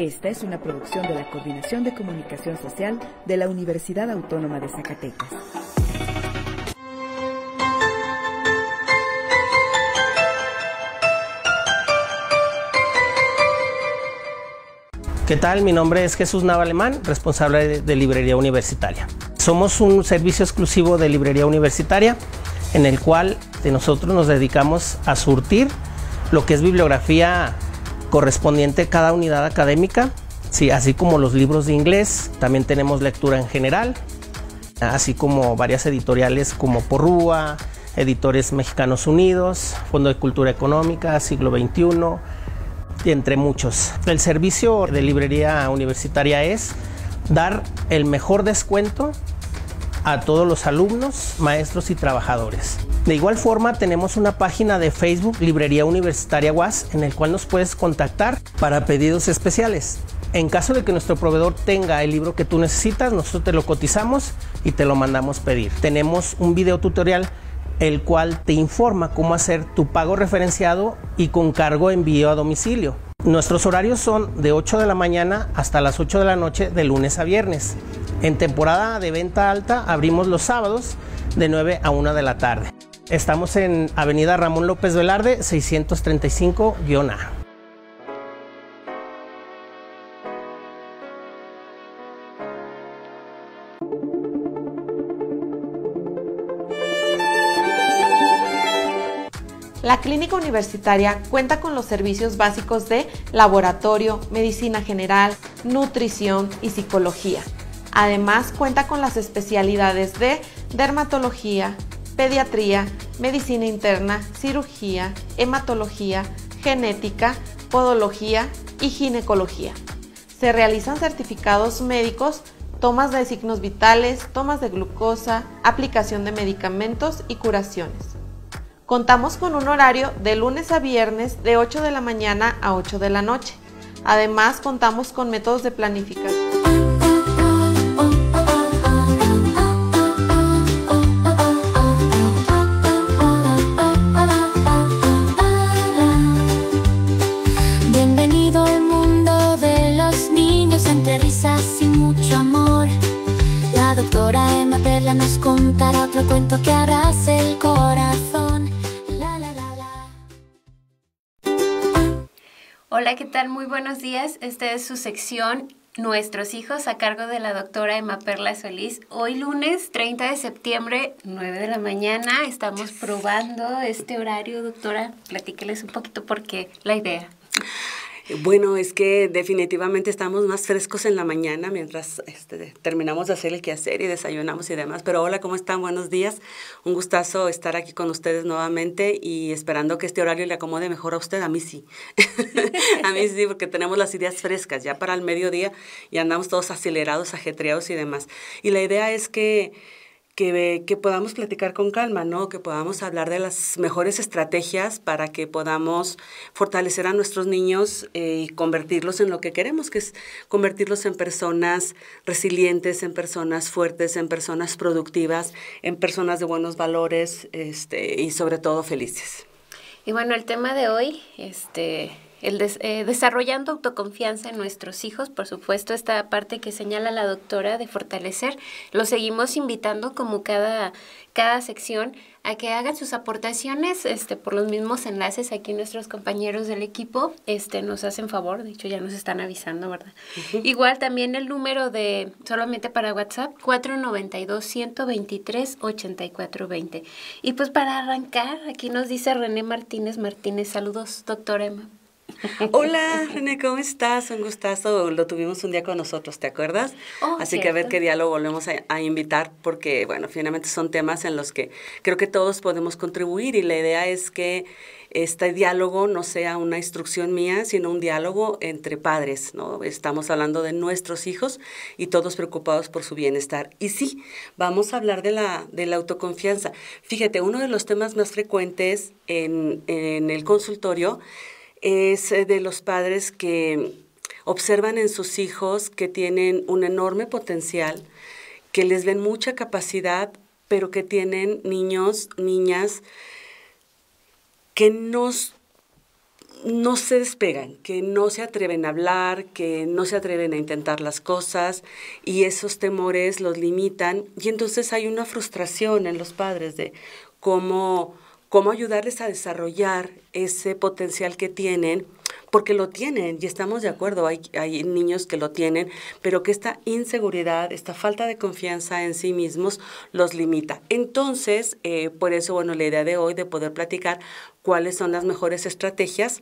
Esta es una producción de la Coordinación de Comunicación Social de la Universidad Autónoma de Zacatecas. ¿Qué tal? Mi nombre es Jesús Nava Alemán, responsable de Librería Universitaria. Somos un servicio exclusivo de Librería Universitaria en el cual de nosotros nos dedicamos a surtir lo que es bibliografía correspondiente a cada unidad académica, sí, así como los libros de inglés, también tenemos lectura en general, así como varias editoriales como Porrúa, Editores Mexicanos Unidos, Fondo de Cultura Económica, Siglo XXI, entre muchos. El servicio de librería universitaria es dar el mejor descuento a todos los alumnos, maestros y trabajadores. De igual forma, tenemos una página de Facebook Librería Universitaria UAS en el cual nos puedes contactar para pedidos especiales. En caso de que nuestro proveedor tenga el libro que tú necesitas, nosotros te lo cotizamos y te lo mandamos pedir. Tenemos un video tutorial el cual te informa cómo hacer tu pago referenciado y con cargo envío a domicilio. Nuestros horarios son de 8 de la mañana hasta las 8 de la noche de lunes a viernes. En temporada de venta alta abrimos los sábados de 9 a 1 de la tarde. Estamos en Avenida Ramón López Velarde, 635-A. La clínica universitaria cuenta con los servicios básicos de laboratorio, medicina general, nutrición y psicología. Además cuenta con las especialidades de dermatología, pediatría, medicina interna, cirugía, hematología, genética, podología y ginecología. Se realizan certificados médicos, tomas de signos vitales, tomas de glucosa, aplicación de medicamentos y curaciones. Contamos con un horario de lunes a viernes de 8 de la mañana a 8 de la noche. Además, contamos con métodos de planificación. otro cuento que el corazón. Hola, ¿qué tal? Muy buenos días. Esta es su sección Nuestros hijos a cargo de la doctora Emma Perla Solís. Hoy lunes 30 de septiembre, 9 de la mañana, estamos probando este horario, doctora. Platíqueles un poquito porque la idea. Bueno, es que definitivamente estamos más frescos en la mañana mientras este, terminamos de hacer el quehacer y desayunamos y demás. Pero hola, ¿cómo están? Buenos días. Un gustazo estar aquí con ustedes nuevamente y esperando que este horario le acomode mejor a usted. A mí sí. a mí sí, porque tenemos las ideas frescas. Ya para el mediodía y andamos todos acelerados, ajetreados y demás. Y la idea es que que, podamos platicar con calma, ¿no? Que podamos hablar de las mejores estrategias para que podamos fortalecer a nuestros niños eh, y convertirlos en lo que queremos, que es convertirlos en personas resilientes, en personas fuertes, en personas productivas, en personas de buenos valores este, y sobre todo felices. Y bueno, el tema de hoy, este, el eh, desarrollando autoconfianza en nuestros hijos, por supuesto, esta parte que señala la doctora de fortalecer, lo seguimos invitando como cada, cada sección a que hagan sus aportaciones este, por los mismos enlaces. Aquí nuestros compañeros del equipo este, nos hacen favor, de hecho ya nos están avisando, ¿verdad? Igual también el número de, solamente para WhatsApp, 492-123-8420. Y pues para arrancar, aquí nos dice René Martínez Martínez, saludos, doctora Emma. Hola, René, ¿cómo estás? Un gustazo. Lo tuvimos un día con nosotros, ¿te acuerdas? Oh, Así que a ver qué diálogo volvemos a, invitar porque, bueno, finalmente son temas en los que creo que todos podemos contribuir y la idea es que este diálogo no sea una instrucción mía, sino un diálogo entre padres, ¿no? Estamos hablando de nuestros hijos y todos preocupados por su bienestar. Y sí, vamos a hablar de la, de autoconfianza. Fíjate, uno de los temas más frecuentes en, en el consultorio es eh, de los padres que observan en sus hijos que tienen un enorme potencial, que les ven mucha capacidad, pero que tienen niños, niñas, que no se despegan, que no se atreven a hablar, que no se atreven a intentar las cosas y esos temores los limitan y entonces hay una frustración en los padres de cómo cómo ayudarles a desarrollar ese potencial que tienen, porque lo tienen y estamos de acuerdo, hay, niños que lo tienen, pero que esta inseguridad, esta falta de confianza en sí mismos los limita. Entonces, eh, por eso, bueno, la idea de hoy de poder platicar cuáles son las mejores estrategias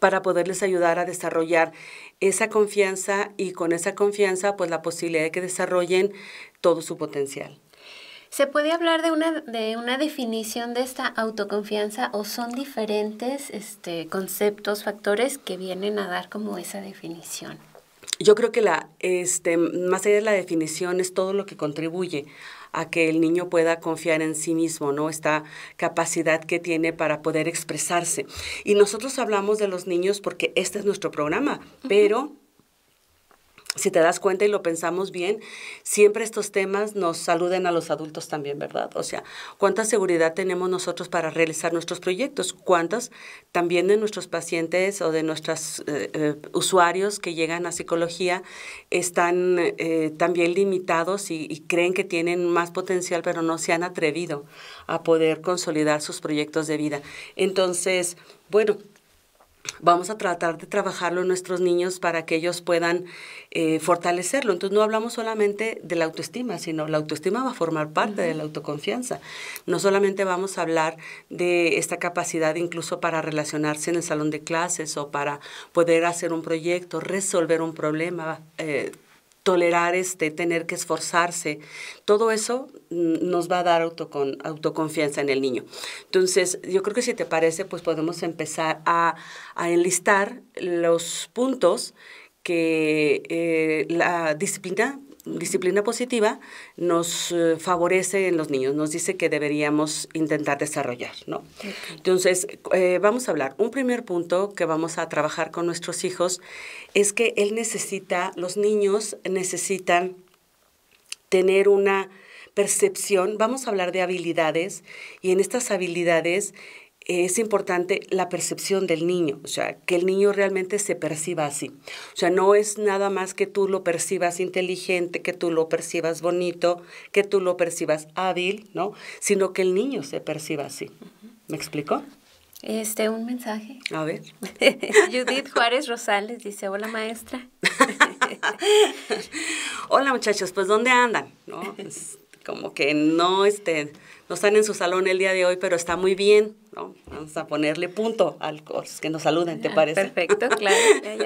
para poderles ayudar a desarrollar esa confianza y con esa confianza pues la posibilidad de que desarrollen todo su potencial. ¿Se puede hablar de una, de una definición de esta autoconfianza o son diferentes este, conceptos, factores que vienen a dar como esa definición? Yo creo que la, este, más allá de la definición es todo lo que contribuye a que el niño pueda confiar en sí mismo, ¿no? Esta capacidad que tiene para poder expresarse. Y nosotros hablamos de los niños porque este es nuestro programa, pero si te das cuenta y lo pensamos bien, siempre estos temas nos saluden a los adultos también, ¿verdad? O sea, ¿cuánta seguridad tenemos nosotros para realizar nuestros proyectos? ¿Cuántas también de nuestros pacientes o de nuestros eh, eh, usuarios que llegan a psicología están eh, también limitados y, y creen que tienen más potencial, pero no se han atrevido a poder consolidar sus proyectos de vida? Entonces, bueno, vamos a tratar de trabajarlo en nuestros niños para que ellos puedan eh, fortalecerlo. Entonces no hablamos solamente de la autoestima, sino la autoestima va a formar parte de la autoconfianza. No solamente vamos a hablar de esta capacidad incluso para relacionarse en el salón de clases o para poder hacer un proyecto, resolver un problema. Eh, tolerar este, tener que esforzarse. Todo eso mm, nos va a dar autoconfianza en el niño. Entonces, yo creo que si te parece, pues podemos empezar a, enlistar los puntos que eh, la disciplina disciplina positiva nos eh, favorece en los niños, nos dice que deberíamos intentar desarrollar, ¿no? Entonces, eh, vamos a hablar. Un primer punto que vamos a trabajar con nuestros hijos es que él necesita, los niños necesitan tener una percepción, vamos a hablar de habilidades, y en estas habilidades es importante la percepción del niño, o sea, que el niño realmente se perciba así. O sea, no es nada más que tú lo percibas inteligente, que tú lo percibas bonito, que tú lo percibas hábil, ¿no? Sino que el niño se perciba así. ¿Me explico? Este, un mensaje. A ver. Judith Juárez Rosales dice, hola maestra. hola muchachos, pues ¿dónde andan? ¿No? como que no, este, no están en su salón el día de hoy, pero está muy bien, ¿no? Vamos a ponerle punto al curso, que nos saluden, ¿te ah, parece? Perfecto, claro.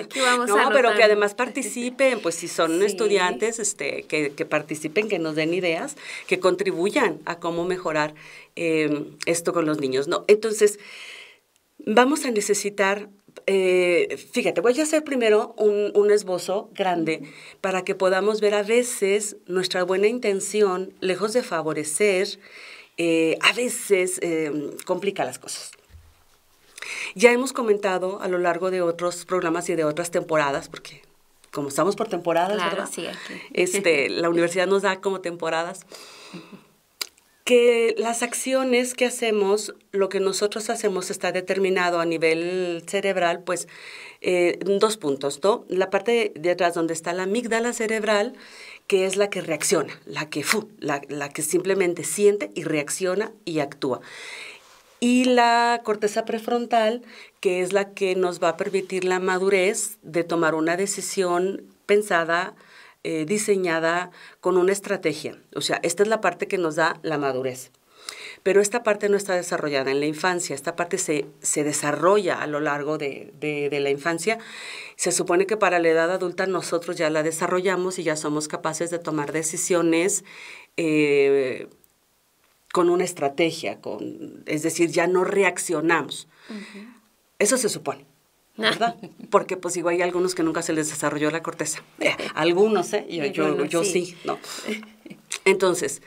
aquí vamos no, pero que además participen, pues si son estudiantes, este, que, que, participen, que nos den ideas, que contribuyan a cómo mejorar eh, esto con los niños, ¿no? Entonces, vamos a necesitar eh, fíjate, voy a hacer primero un, esbozo grande para que podamos ver a veces nuestra buena intención, lejos de favorecer, eh, a veces em, complica las cosas. Ya hemos comentado a lo largo de otros programas y de otras temporadas, porque como estamos por temporadas, Este, la universidad nos da como temporadas las acciones que hacemos, lo que nosotros hacemos está determinado a nivel cerebral, pues eh, dos puntos, ¿no? La parte de atrás donde está la amígdala cerebral, que es la que reacciona, la que, la que simplemente siente y reacciona y actúa. Y la corteza prefrontal, que es la que nos va a permitir la madurez de tomar una decisión pensada, eh, diseñada con una estrategia. O sea, esta es la parte que nos da la madurez. Pero esta parte no está desarrollada en la infancia, esta parte se, desarrolla a lo largo de, la infancia. Se supone que para la edad adulta nosotros ya la desarrollamos y ya somos capaces de tomar decisiones eh, con una estrategia, con, es decir, ya no reaccionamos. Eso se supone. ¿verdad? Porque pues igual hay algunos que nunca se les desarrolló la corteza. Eh, algunos, ¿eh? Yo, sí. ¿no? Entonces,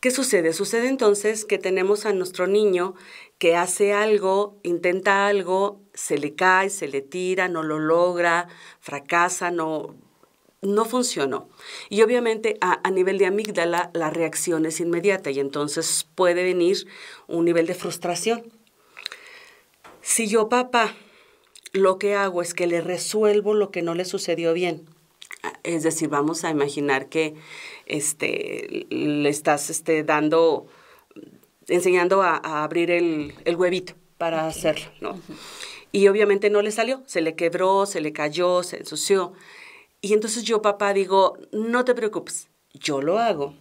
¿qué sucede? Sucede entonces que tenemos a nuestro niño que hace algo, intenta algo, se le cae, se le tira, no lo logra, fracasa, no, no funcionó. Y obviamente a, nivel de amígdala la reacción es inmediata y entonces puede venir un nivel de frustración. Si yo, papá, lo que hago es que le resuelvo lo que no le sucedió bien. Ah, es decir, vamos a imaginar que este, le estás este, dando, enseñando a, abrir el, huevito para hacerlo, ¿no? Y obviamente no le salió, se le quebró, se le cayó, se ensució. Y entonces yo, papá, digo, no te preocupes, yo lo hago.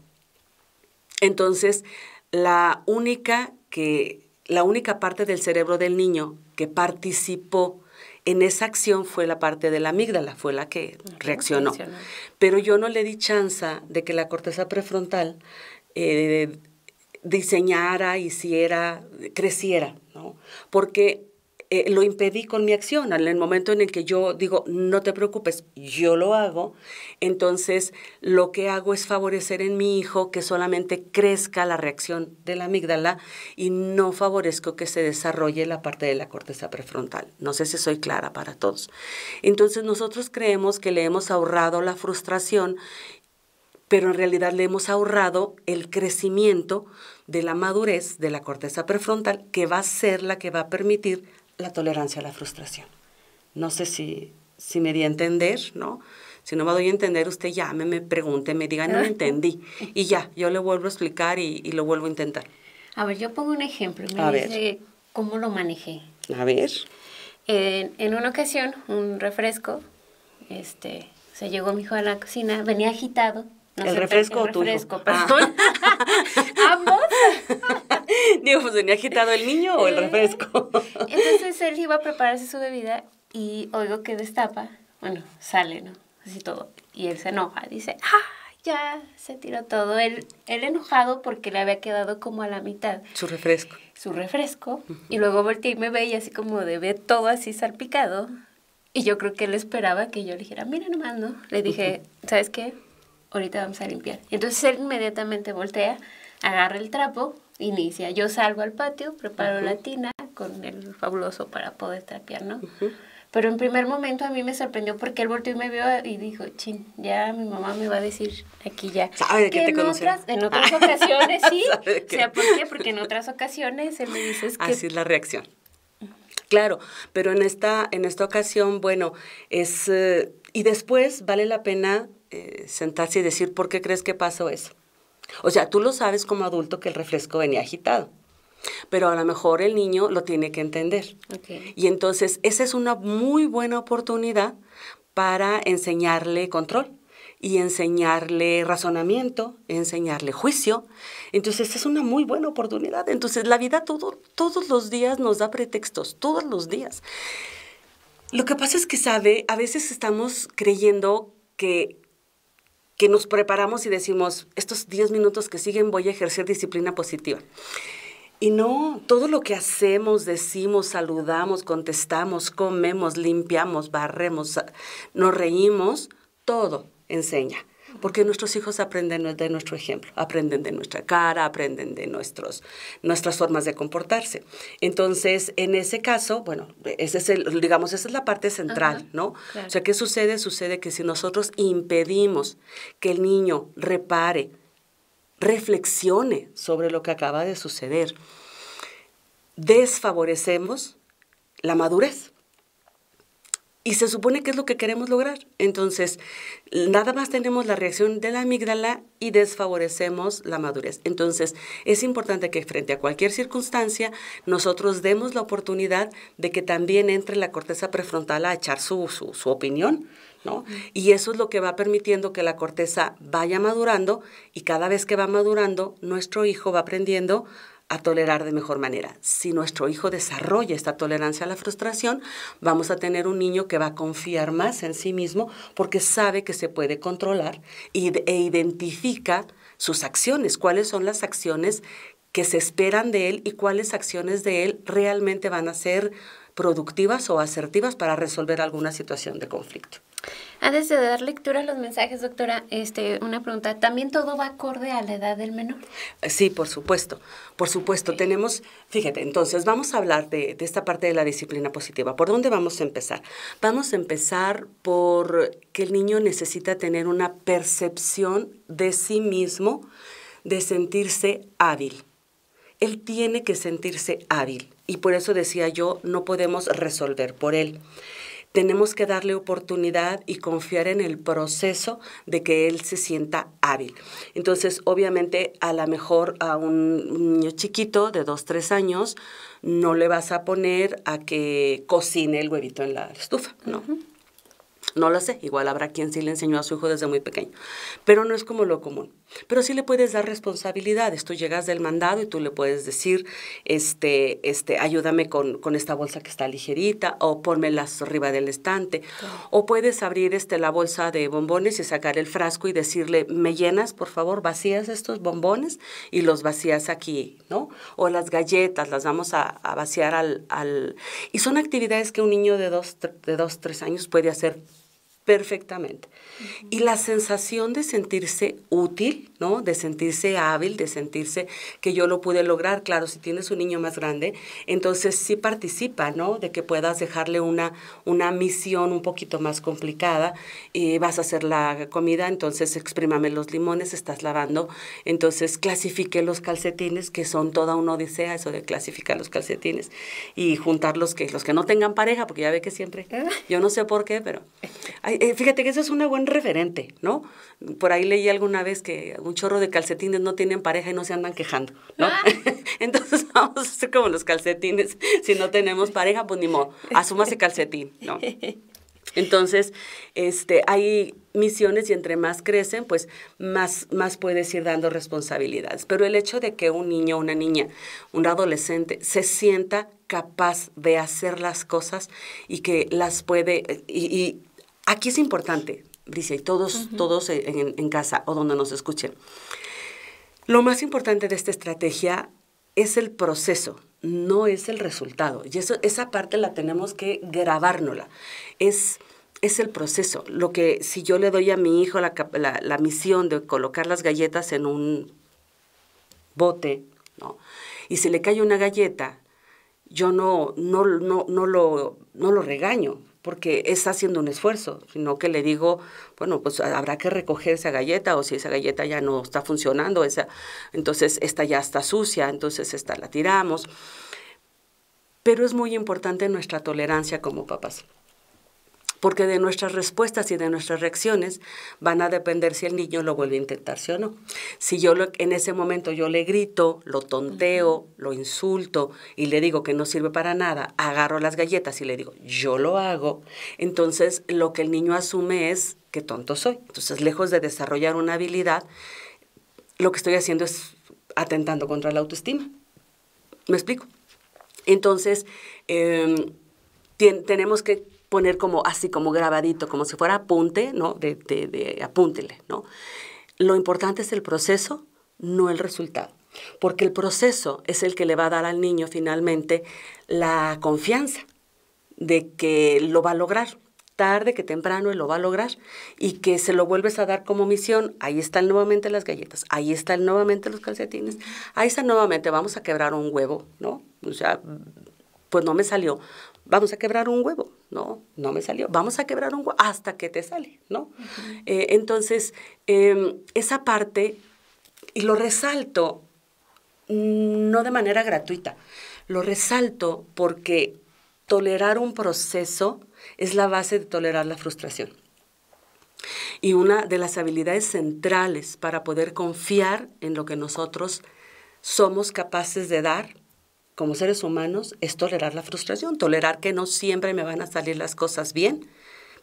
Entonces, la única que, la única parte del cerebro del niño que participó en esa acción fue la parte de la amígdala, fue la que reaccionó. Pero yo no le di chance de que la corteza prefrontal eh, diseñara, hiciera, creciera, ¿no? Porque eh, lo impedí con mi acción. En el momento en el que yo digo, no te preocupes, yo lo hago, entonces lo que hago es favorecer en mi hijo que solamente crezca la reacción de la amígdala y no favorezco que se desarrolle la parte de la corteza prefrontal. No sé si soy clara para todos. Entonces nosotros creemos que le hemos ahorrado la frustración pero en realidad le hemos ahorrado el crecimiento de la madurez de la corteza prefrontal, que va a ser la que va a permitir la tolerancia a la frustración. No sé si, si me di a entender, ¿no? Si no me doy a entender, usted llame, me pregunte me diga, no lo entendí. Y ya, yo le vuelvo a explicar y, y, lo vuelvo a intentar. A ver, yo pongo un ejemplo. Me dice cómo lo manejé. A ver. En, una ocasión, un refresco, este, se llegó mi hijo a la cocina, venía agitado. ¿El, refresco o tu refresco, ah. perdón. ¿Ambos? Digo, pues venía agitado el niño o el eh, refresco. Entonces él iba a prepararse su bebida y oigo que destapa, bueno, sale, ¿no? Así todo. Y él se enoja, dice, ¡ah! Ya se tiró todo. Él, él enojado porque le había quedado como a la mitad. Su refresco. Su refresco. Y luego volteé y me ve y así como Debe todo así salpicado. Y yo creo que él esperaba que yo le dijera, mira nomás, ¿no? Le dije, ¿sabes qué? Ahorita vamos a limpiar. entonces él inmediatamente voltea, agarra el trapo inicia. Yo salgo al patio, preparo la tina con el fabuloso para poder trapear, ¿no? Pero en primer momento a mí me sorprendió porque él volteó y me vio y dijo, chin, ya mi mamá me va a decir aquí ya. ¿Sabe de te en, en otras ah. ocasiones sí. O sea, ¿por qué? Porque en otras ocasiones él me dice es que... Así es la reacción. Claro, pero en esta, en esta ocasión, bueno, es... Eh, y después vale la pena eh, sentarse y decir, ¿por qué crees que pasó eso? O sea, tú lo sabes como adulto que el refresco venía agitado, pero a lo mejor el niño lo tiene que entender. Y entonces esa es una muy buena oportunidad para enseñarle control y enseñarle razonamiento, enseñarle juicio. Entonces es una muy buena oportunidad. Entonces la vida todo, todos los días nos da pretextos, todos los días. Lo que pasa es que sabe, a veces estamos creyendo que que nos preparamos y decimos, estos 10 minutos que siguen voy a ejercer disciplina positiva. Y no, todo lo que hacemos, decimos, saludamos, contestamos, comemos, limpiamos, barremos, nos reímos, todo enseña porque nuestros hijos aprenden de nuestro ejemplo, aprenden de nuestra cara, aprenden de nuestros, nuestras formas de comportarse. Entonces, en ese caso, bueno, es digamos, esa es la parte central, ¿no? O sea, ¿qué sucede? Sucede que si nosotros impedimos que el niño repare, reflexione sobre lo que acaba de suceder, desfavorecemos la madurez. Y se supone que es lo que queremos lograr. Entonces, nada más tenemos la reacción de la amígdala y desfavorecemos la madurez. Entonces, es importante que frente a cualquier circunstancia nosotros demos la oportunidad de que también entre la corteza prefrontal a echar su, opinión. ¿No? Y eso es lo que va permitiendo que la corteza vaya madurando y cada vez que va madurando, nuestro hijo va aprendiendo a tolerar de mejor manera. Si nuestro hijo desarrolla esta tolerancia a la frustración, vamos a tener un niño que va a confiar más en sí mismo porque sabe que se puede controlar e identifica sus acciones, cuáles son las acciones que se esperan de él y cuáles acciones de él realmente van a ser productivas o asertivas para resolver alguna situación de conflicto. Antes de dar lectura a los mensajes, doctora, este, una pregunta. ¿También todo va acorde a la edad del menor? Sí, por supuesto. Por supuesto, tenemos, fíjate, entonces vamos a hablar de, de esta parte de la disciplina positiva. ¿Por dónde vamos a empezar? Vamos a empezar por que el niño necesita tener una percepción de sí mismo, de sentirse hábil. Él tiene que sentirse hábil y por eso decía yo, no podemos resolver por él tenemos que darle oportunidad y confiar en el proceso de que él se sienta hábil. Entonces, obviamente, a lo mejor a un niño chiquito de dos, tres años no le vas a poner a que cocine el huevito en la estufa, ¿no? No lo sé, igual habrá quien sí le enseñó a su hijo desde muy pequeño, pero no es como lo común. Pero sí le puedes dar responsabilidades, tú llegas del mandado y tú le puedes decir, este, este, ayúdame con, esta bolsa que está ligerita o pónmelas arriba del estante, o puedes abrir este, la bolsa de bombones y sacar el frasco y decirle, me llenas, por favor, vacías estos bombones y los vacías aquí, ¿no? O las galletas, las vamos a, vaciar al, Y son actividades que un niño de dos, de dos, tres años puede hacer perfectamente. Y la sensación de sentirse útil, ¿no? De sentirse hábil, de sentirse que yo lo pude lograr. Claro, si tienes un niño más grande, entonces sí participa, ¿no? De que puedas dejarle una, una misión un poquito más complicada. Y vas a hacer la comida, entonces exprímame los limones, estás lavando. Entonces clasifique los calcetines, que son toda una odisea eso de clasificar los calcetines. Y juntar los que, los que no tengan pareja, porque ya ve que siempre, ah. yo no sé por qué, pero... Eh, fíjate que eso es una buen referente, ¿no? Por ahí leí alguna vez que un chorro de calcetines no tienen pareja y no se andan quejando, ¿no? Ah. Entonces vamos a ser como los calcetines. Si no tenemos pareja, pues ni modo, asúmase calcetín, ¿no? Entonces, este, hay misiones y entre más crecen, pues más, más puedes ir dando responsabilidades. Pero el hecho de que un niño, una niña, un adolescente se sienta capaz de hacer las cosas y que las puede, y Aquí es importante, dice y todos, todos en, casa o donde nos escuchen. Lo más importante de esta estrategia es el proceso, no es el resultado. Y eso, esa parte la tenemos que grabárnosla. Es, es el proceso. Lo que si yo le doy a mi hijo la, misión de colocar las galletas en un bote, ¿no? y se le cae una galleta, yo no, no, lo, no lo regaño, porque está haciendo un esfuerzo, sino que le digo, bueno, pues habrá que recoger esa galleta o si esa galleta ya no está funcionando, esa, entonces esta ya está sucia, entonces esta la tiramos. Pero es muy importante nuestra tolerancia como papás porque de nuestras respuestas y de nuestras reacciones van a depender si el niño lo vuelve a intentarse o no. Si yo en ese momento yo le grito, lo tonteo, lo insulto y le digo que no sirve para nada, agarro las galletas y le digo, yo lo hago, entonces lo que el niño asume es que tonto soy. Entonces, lejos de desarrollar una habilidad, lo que estoy haciendo es atentando contra la autoestima. ¿Me explico? Entonces, em, tenemos que poner como así, como grabadito, como si fuera apunte, ¿no? De, de, apúntele, ¿no? Lo importante es el proceso, no el resultado. Porque el proceso es el que le va a dar al niño finalmente la confianza de que lo va a lograr, tarde que temprano él lo va a lograr y que se lo vuelves a dar como misión. Ahí están nuevamente las galletas, ahí están nuevamente los calcetines, ahí está nuevamente, vamos a quebrar un huevo, ¿no? O sea, pues no me salió vamos a quebrar un huevo, no, no me salió, vamos a quebrar un huevo hasta que te sale, ¿no? Eh, entonces, em, esa parte, y lo resalto, mm, no de manera gratuita, lo resalto porque tolerar un proceso es la base de tolerar la frustración. Y una de las habilidades centrales para poder confiar en lo que nosotros somos capaces de dar como seres humanos es tolerar la frustración, tolerar que no siempre me van a salir las cosas bien,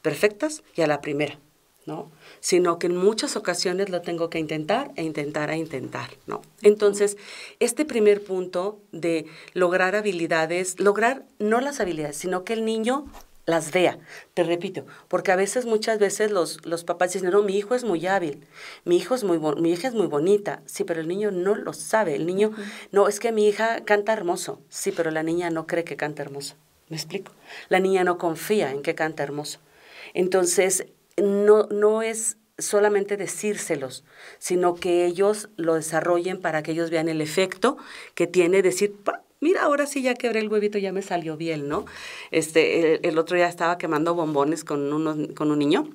perfectas y a la primera, ¿no? Sino que en muchas ocasiones lo tengo que intentar e intentar a e intentar, ¿no? Entonces, este primer punto de lograr habilidades, lograr no las habilidades, sino que el niño las vea, te repito, porque a veces, muchas veces los, los papás dicen, no, mi hijo es muy hábil, mi, hijo es muy mi hija es muy bonita, sí, pero el niño no lo sabe, el niño, no, es que mi hija canta hermoso, sí, pero la niña no cree que canta hermoso, ¿me explico? La niña no confía en que canta hermoso. Entonces, no, no es solamente decírselos, sino que ellos lo desarrollen para que ellos vean el efecto que tiene decir, mira, ahora sí ya quebré el huevito, ya me salió bien, ¿no? Este, el, otro ya estaba quemando bombones con, con un niño.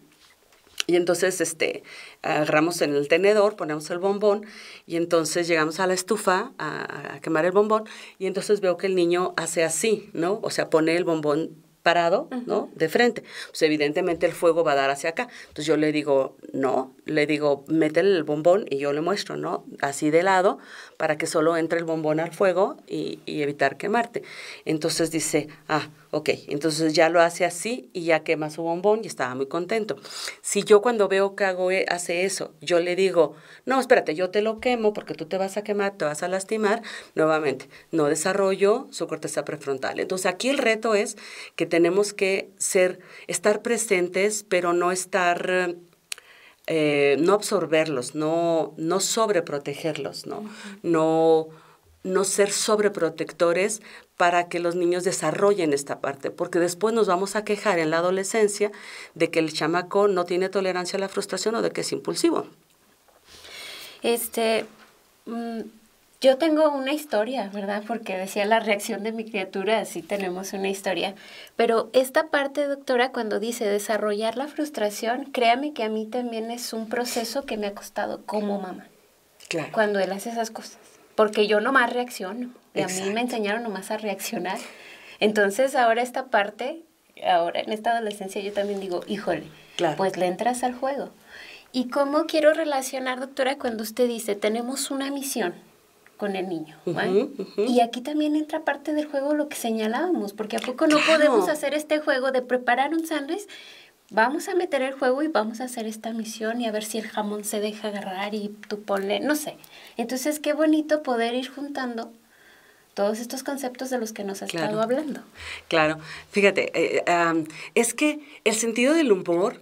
Y entonces este, agarramos en el tenedor, ponemos el bombón y entonces llegamos a la estufa a, quemar el bombón y entonces veo que el niño hace así, ¿no? O sea, pone el bombón parado, ¿no? De frente. Pues evidentemente el fuego va a dar hacia acá. Entonces yo le digo, no, le digo, mete el bombón y yo le muestro, ¿no? Así de lado, para que solo entre el bombón al fuego y, evitar quemarte. Entonces dice, ah, ok, entonces ya lo hace así y ya quema su bombón y estaba muy contento. Si yo cuando veo que hago, e, hace eso, yo le digo, no, espérate, yo te lo quemo porque tú te vas a quemar, te vas a lastimar, nuevamente, no desarrollo su corteza prefrontal. Entonces aquí el reto es que tenemos que ser, estar presentes, pero no estar eh, no absorberlos, no, no sobreprotegerlos, ¿no? no, no ser sobreprotectores para que los niños desarrollen esta parte, porque después nos vamos a quejar en la adolescencia de que el chamaco no tiene tolerancia a la frustración o de que es impulsivo. Este, mm, yo tengo una historia, ¿verdad? Porque decía la reacción de mi criatura, así tenemos una historia. Pero esta parte, doctora, cuando dice desarrollar la frustración, créame que a mí también es un proceso que me ha costado como mamá. Claro. Cuando él hace esas cosas. Porque yo nomás reacciono. Y a mí me enseñaron nomás a reaccionar. Entonces ahora esta parte, ahora en esta adolescencia yo también digo, híjole, pues le entras al juego. ¿Y cómo quiero relacionar, doctora, cuando usted dice, tenemos una misión? con el niño. Y aquí también entra parte del juego lo que señalábamos, porque a poco no podemos hacer este juego de preparar un sándwich. Vamos a meter el juego y vamos a hacer esta misión y a ver si el jamón se deja agarrar y tú ponle, no sé. Entonces, qué bonito poder ir juntando todos estos conceptos de los que nos has estado hablando. Claro, fíjate, eh, eh, es que el sentido del humor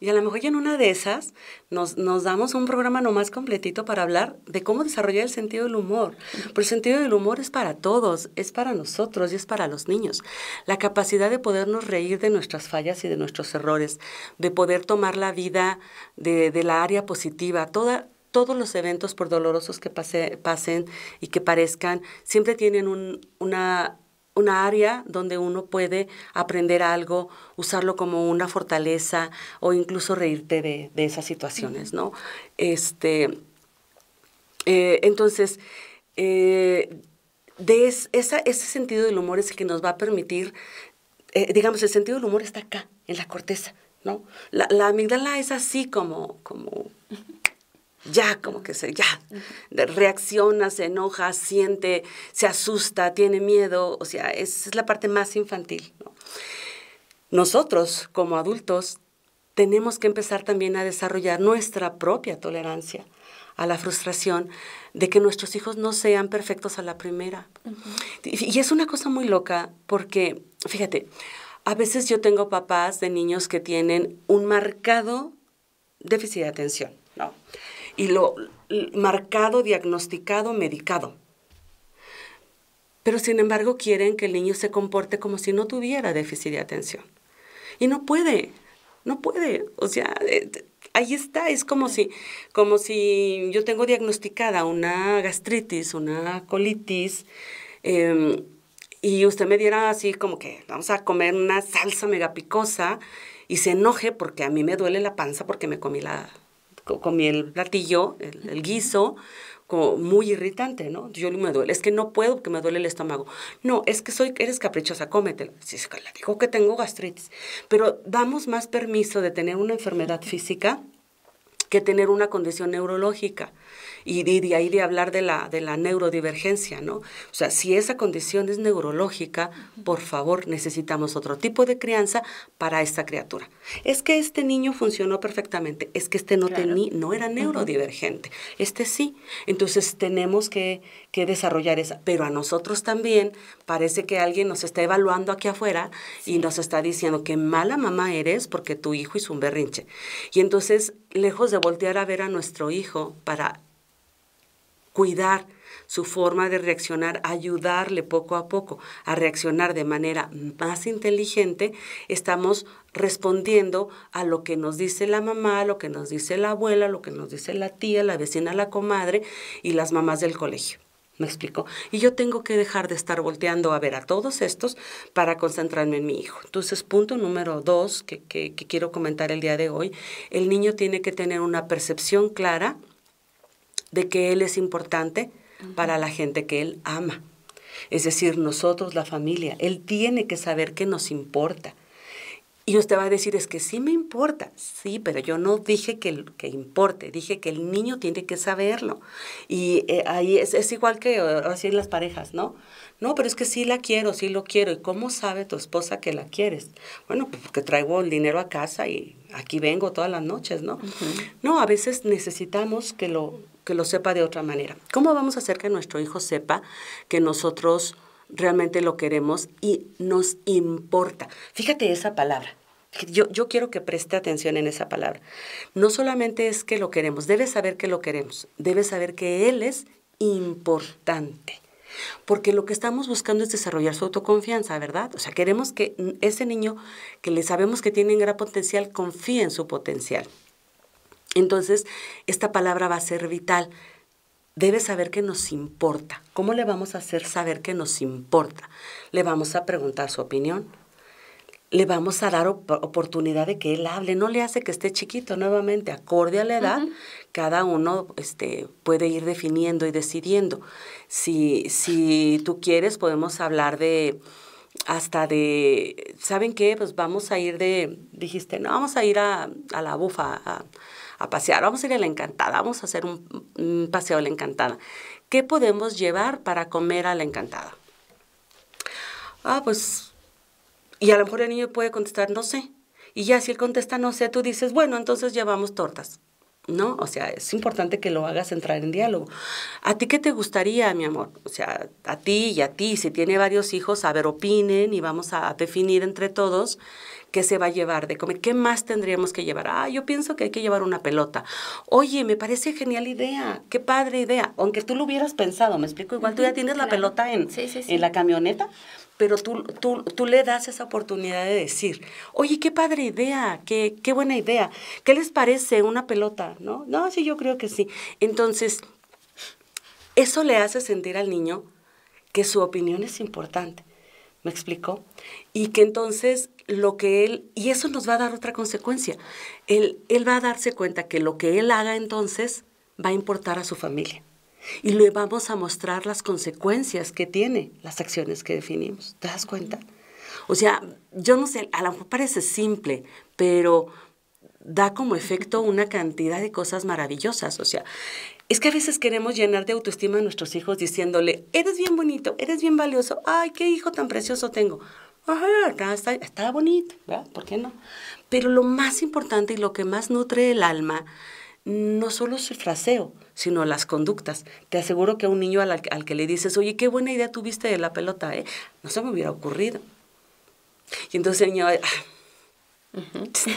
y a lo mejor ya en una de esas nos, damos un programa nomás completito para hablar de cómo desarrollar el sentido del humor. Porque el sentido del humor es para todos, es para nosotros y es para los niños. La capacidad de podernos reír de nuestras fallas y de nuestros errores, de poder tomar la vida de, la área positiva, toda, todos los eventos, por dolorosos que pase, pasen y que parezcan, siempre tienen un, una una área donde uno puede aprender algo, usarlo como una fortaleza o incluso reírte de, esas situaciones, ¿no? Este, eh, entonces, eh, de ese sentido del humor es el que nos va a permitir, eh, digamos, el sentido del humor está acá, en la corteza, ¿no? La, la, es así como, como ya como que se, ya, reacciona, se enoja, siente, se asusta, tiene miedo, o sea, esa es la parte más infantil. Nosotros como adultos tenemos que empezar también a desarrollar nuestra propia tolerancia a la frustración de que nuestros hijos no sean perfectos a la primera. Y es una cosa muy loca porque, fíjate, a veces yo tengo papás de niños que tienen un marcado déficit de atención y lo marcado, diagnosticado, medicado. Pero sin embargo quieren que el niño se comporte como si no tuviera déficit de atención. Y no puede, no puede. O sea, eh, ahí está, es como si, como si yo tengo diagnosticada una gastritis, una colitis, em, y usted me diera así como que vamos a comer una salsa mega picosa y se enoje porque a mí me duele la panza porque me comí la, comí el platillo, el, guiso, como muy irritante, ¿no? Yo me duele, es que no puedo porque me duele el estómago. No, es que soy, eres caprichosa, cómetela. Sí, es que digo que tengo gastritis. Pero damos más permiso de tener una enfermedad física que tener una condición neurológica y de, ahí de hablar de la, de la neurodivergencia, ¿no? O sea, si esa condición es neurológica, por favor, necesitamos otro tipo de crianza para esta criatura. Es que este niño funcionó perfectamente, es que este no, tenía no era neurodivergente, este sí. Entonces tenemos que, desarrollar esa, pero a nosotros también parece que alguien nos está evaluando aquí afuera y nos está diciendo que mala mamá eres porque tu hijo hizo un berrinche. Y entonces, lejos de voltear a ver a nuestro hijo para cuidar su forma de reaccionar, ayudarle poco a poco a reaccionar de manera más inteligente, estamos respondiendo a lo que nos dice la mamá, lo que nos dice la abuela, lo que nos dice la tía, la vecina, la comadre y las mamás del colegio. ¿Me explico? Y yo tengo que dejar de estar volteando a ver a todos estos para concentrarme en mi hijo. Entonces, punto número dos que, que quiero comentar el día de hoy, el niño tiene que tener una percepción clara de que Él es importante para la gente que Él ama. Es decir, nosotros, la familia, Él tiene que saber que nos importa. Y usted va a decir, es que sí me importa. Sí, pero yo no dije que, que importe, dije que el niño tiene que saberlo. Y eh, ahí es, igual que eh, así en las parejas, ¿no? No, pero es que sí la quiero, sí lo quiero. ¿Y cómo sabe tu esposa que la quieres? Bueno, pues porque traigo el dinero a casa y aquí vengo todas las noches, ¿no? No, a veces necesitamos que lo, que lo sepa de otra manera. ¿Cómo vamos a hacer que nuestro hijo sepa que nosotros realmente lo queremos y nos importa? Fíjate esa palabra. Yo, quiero que preste atención en esa palabra. No solamente es que lo queremos, debe saber que lo queremos, debe saber que él es importante. Porque lo que estamos buscando es desarrollar su autoconfianza, ¿verdad? O sea, queremos que ese niño que le sabemos que tiene un gran potencial confíe en su potencial. Entonces, esta palabra va a ser vital. Debe saber que nos importa. ¿Cómo le vamos a hacer saber que nos importa? Le vamos a preguntar su opinión. Le vamos a dar oportunidad de que él hable. No le hace que esté chiquito nuevamente, acorde a la edad. Cada uno este, puede ir definiendo y decidiendo. Si, si tú quieres, podemos hablar de hasta de, ¿saben qué? Pues vamos a ir de, dijiste, no, vamos a ir a, la bufa a, pasear, vamos a ir a la encantada, vamos a hacer un paseo a la encantada. ¿Qué podemos llevar para comer a la encantada? Ah, pues, y a lo mejor el niño puede contestar, no sé. Y ya si él contesta, no sé, tú dices, bueno, entonces llevamos tortas. ¿no? O sea, es importante que lo hagas entrar en diálogo. ¿A ti qué te gustaría, mi amor? O sea, a ti y a ti, si tiene varios hijos, a ver, opinen y vamos a definir entre todos qué se va a llevar de comer, qué más tendríamos que llevar. Ah, yo pienso que hay que llevar una pelota. Oye, me parece genial idea, qué padre idea. Aunque tú lo hubieras pensado, me explico, igual tú ya tienes la pelota en, sí, sí, sí. en la camioneta, pero tú, tú, le das esa oportunidad de decir, oye, qué padre idea, qué, qué buena idea, ¿qué les parece una pelota? ¿No? No, sí, yo creo que sí. Entonces, eso le hace sentir al niño que su opinión es importante. ¿Me explico? Y que entonces lo que él, y eso nos va a dar otra consecuencia, él, él va a darse cuenta que lo que él haga entonces va a importar a su familia y le vamos a mostrar las consecuencias que tiene las acciones que definimos. ¿Te das cuenta? O sea, yo no sé, a lo mejor parece simple, pero da como efecto una cantidad de cosas maravillosas. O sea, es que a veces queremos llenar de autoestima a nuestros hijos diciéndole, eres bien bonito, eres bien valioso, ay, qué hijo tan precioso tengo. Ajá, está, está bonito, ¿verdad? ¿Por qué no? Pero lo más importante y lo que más nutre el alma no solo su fraseo, sino las conductas. Te aseguro que a un niño al, que le dices, oye, qué buena idea tuviste de la pelota, ¿eh? no se me hubiera ocurrido. Y entonces el niño, ah,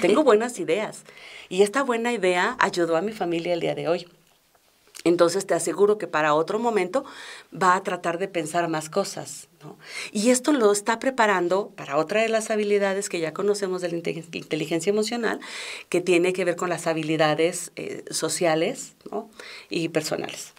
tengo buenas ideas. Y esta buena idea ayudó a mi familia el día de hoy. Entonces te aseguro que para otro momento va a tratar de pensar más cosas. Y esto lo está preparando para otra de las habilidades que ya conocemos de la inteligencia emocional, que tiene que ver con las habilidades eh, sociales y personales.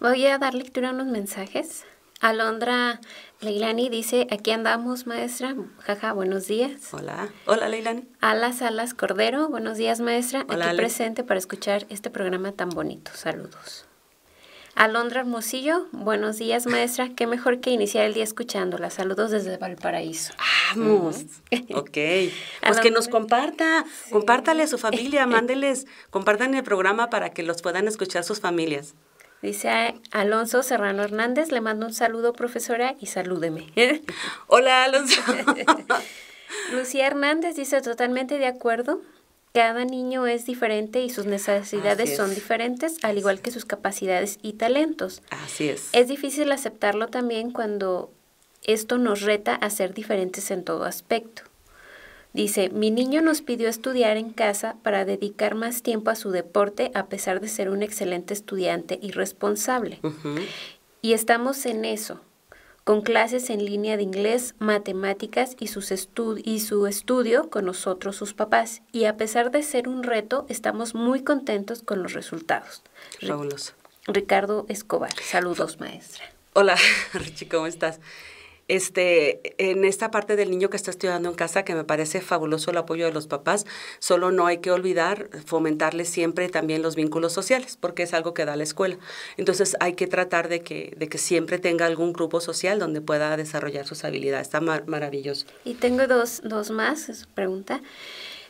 Voy a dar lectura a unos mensajes. Alondra Leilani dice, aquí andamos, maestra. Jaja, buenos días. Hola. Hola, Leilani. Alas, Alas Cordero, buenos días, maestra. aquí presente para escuchar este programa tan bonito. Saludos. Alondra Hermosillo, buenos días maestra, qué mejor que iniciar el día escuchándola. Saludos desde Valparaíso. Vamos, ok. pues que nos comparta, compártale a su familia, mándeles, compartan el programa para que los puedan escuchar sus familias. Dice Alonso Serrano Hernández, le mando un saludo profesora y salúdeme. Hola Alonso. Lucía Hernández dice totalmente de acuerdo, cada niño es diferente y sus necesidades son diferentes, al igual que sus capacidades y talentos. Así es. Es difícil aceptarlo también cuando esto nos reta a ser diferentes en todo aspecto. Dice, mi niño nos pidió estudiar en casa para dedicar más tiempo a su deporte a pesar de ser un excelente estudiante y responsable. Y estamos en eso, con clases en línea de inglés, matemáticas y, y su estudio con nosotros, sus papás. Y a pesar de ser un reto, estamos muy contentos con los resultados. Fabuloso. Ricardo Escobar, saludos maestra. Hola, Richie, ¿cómo estás? este, en esta parte del niño que está estudiando en casa, que me parece fabuloso el apoyo de los papás, solo no hay que olvidar fomentarle siempre también los vínculos sociales, porque es algo que da la escuela. Entonces hay que tratar de que, de que siempre tenga algún grupo social donde pueda desarrollar sus habilidades. Está maravilloso. Y tengo dos, dos más, es pregunta.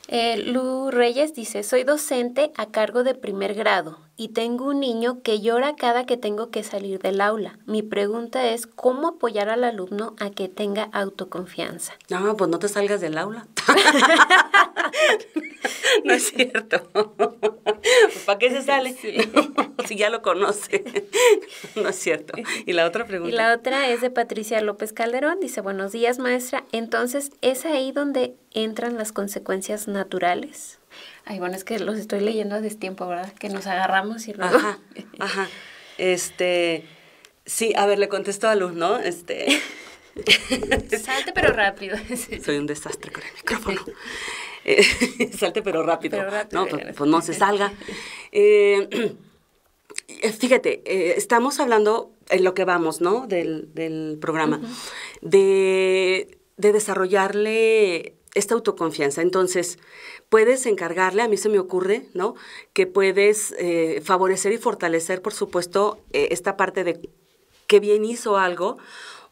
Eh, Lu Reyes dice, soy docente a cargo de primer grado y tengo un niño que llora cada que tengo que salir del aula. Mi pregunta es, ¿cómo apoyar al alumno a que tenga autoconfianza? No, pues no te salgas del aula. no es cierto. ¿Para qué se sale? si ya lo conoce. No es cierto. Y la otra pregunta. Y la otra es de Patricia López Calderón. Dice, buenos días, maestra. Entonces, ¿es ahí donde entran las consecuencias naturales? Ay, bueno, es que los estoy leyendo a destiempo, ¿verdad? Que nos agarramos y luego... Ajá, ajá. Este, sí, a ver, le contesto a Luz, ¿no? Este... Salte pero rápido. Soy un desastre con el micrófono. Eh, salte pero rápido. no, pues, pues, no se salga. Eh, eh, fíjate, estamos hablando en lo que vamos, ¿no? Del, programa, de, de desarrollarle esta autoconfianza. Entonces, puedes encargarle, a mí se me ocurre, ¿no? Que puedes eh, favorecer y fortalecer, por supuesto, eh, esta parte de qué bien hizo algo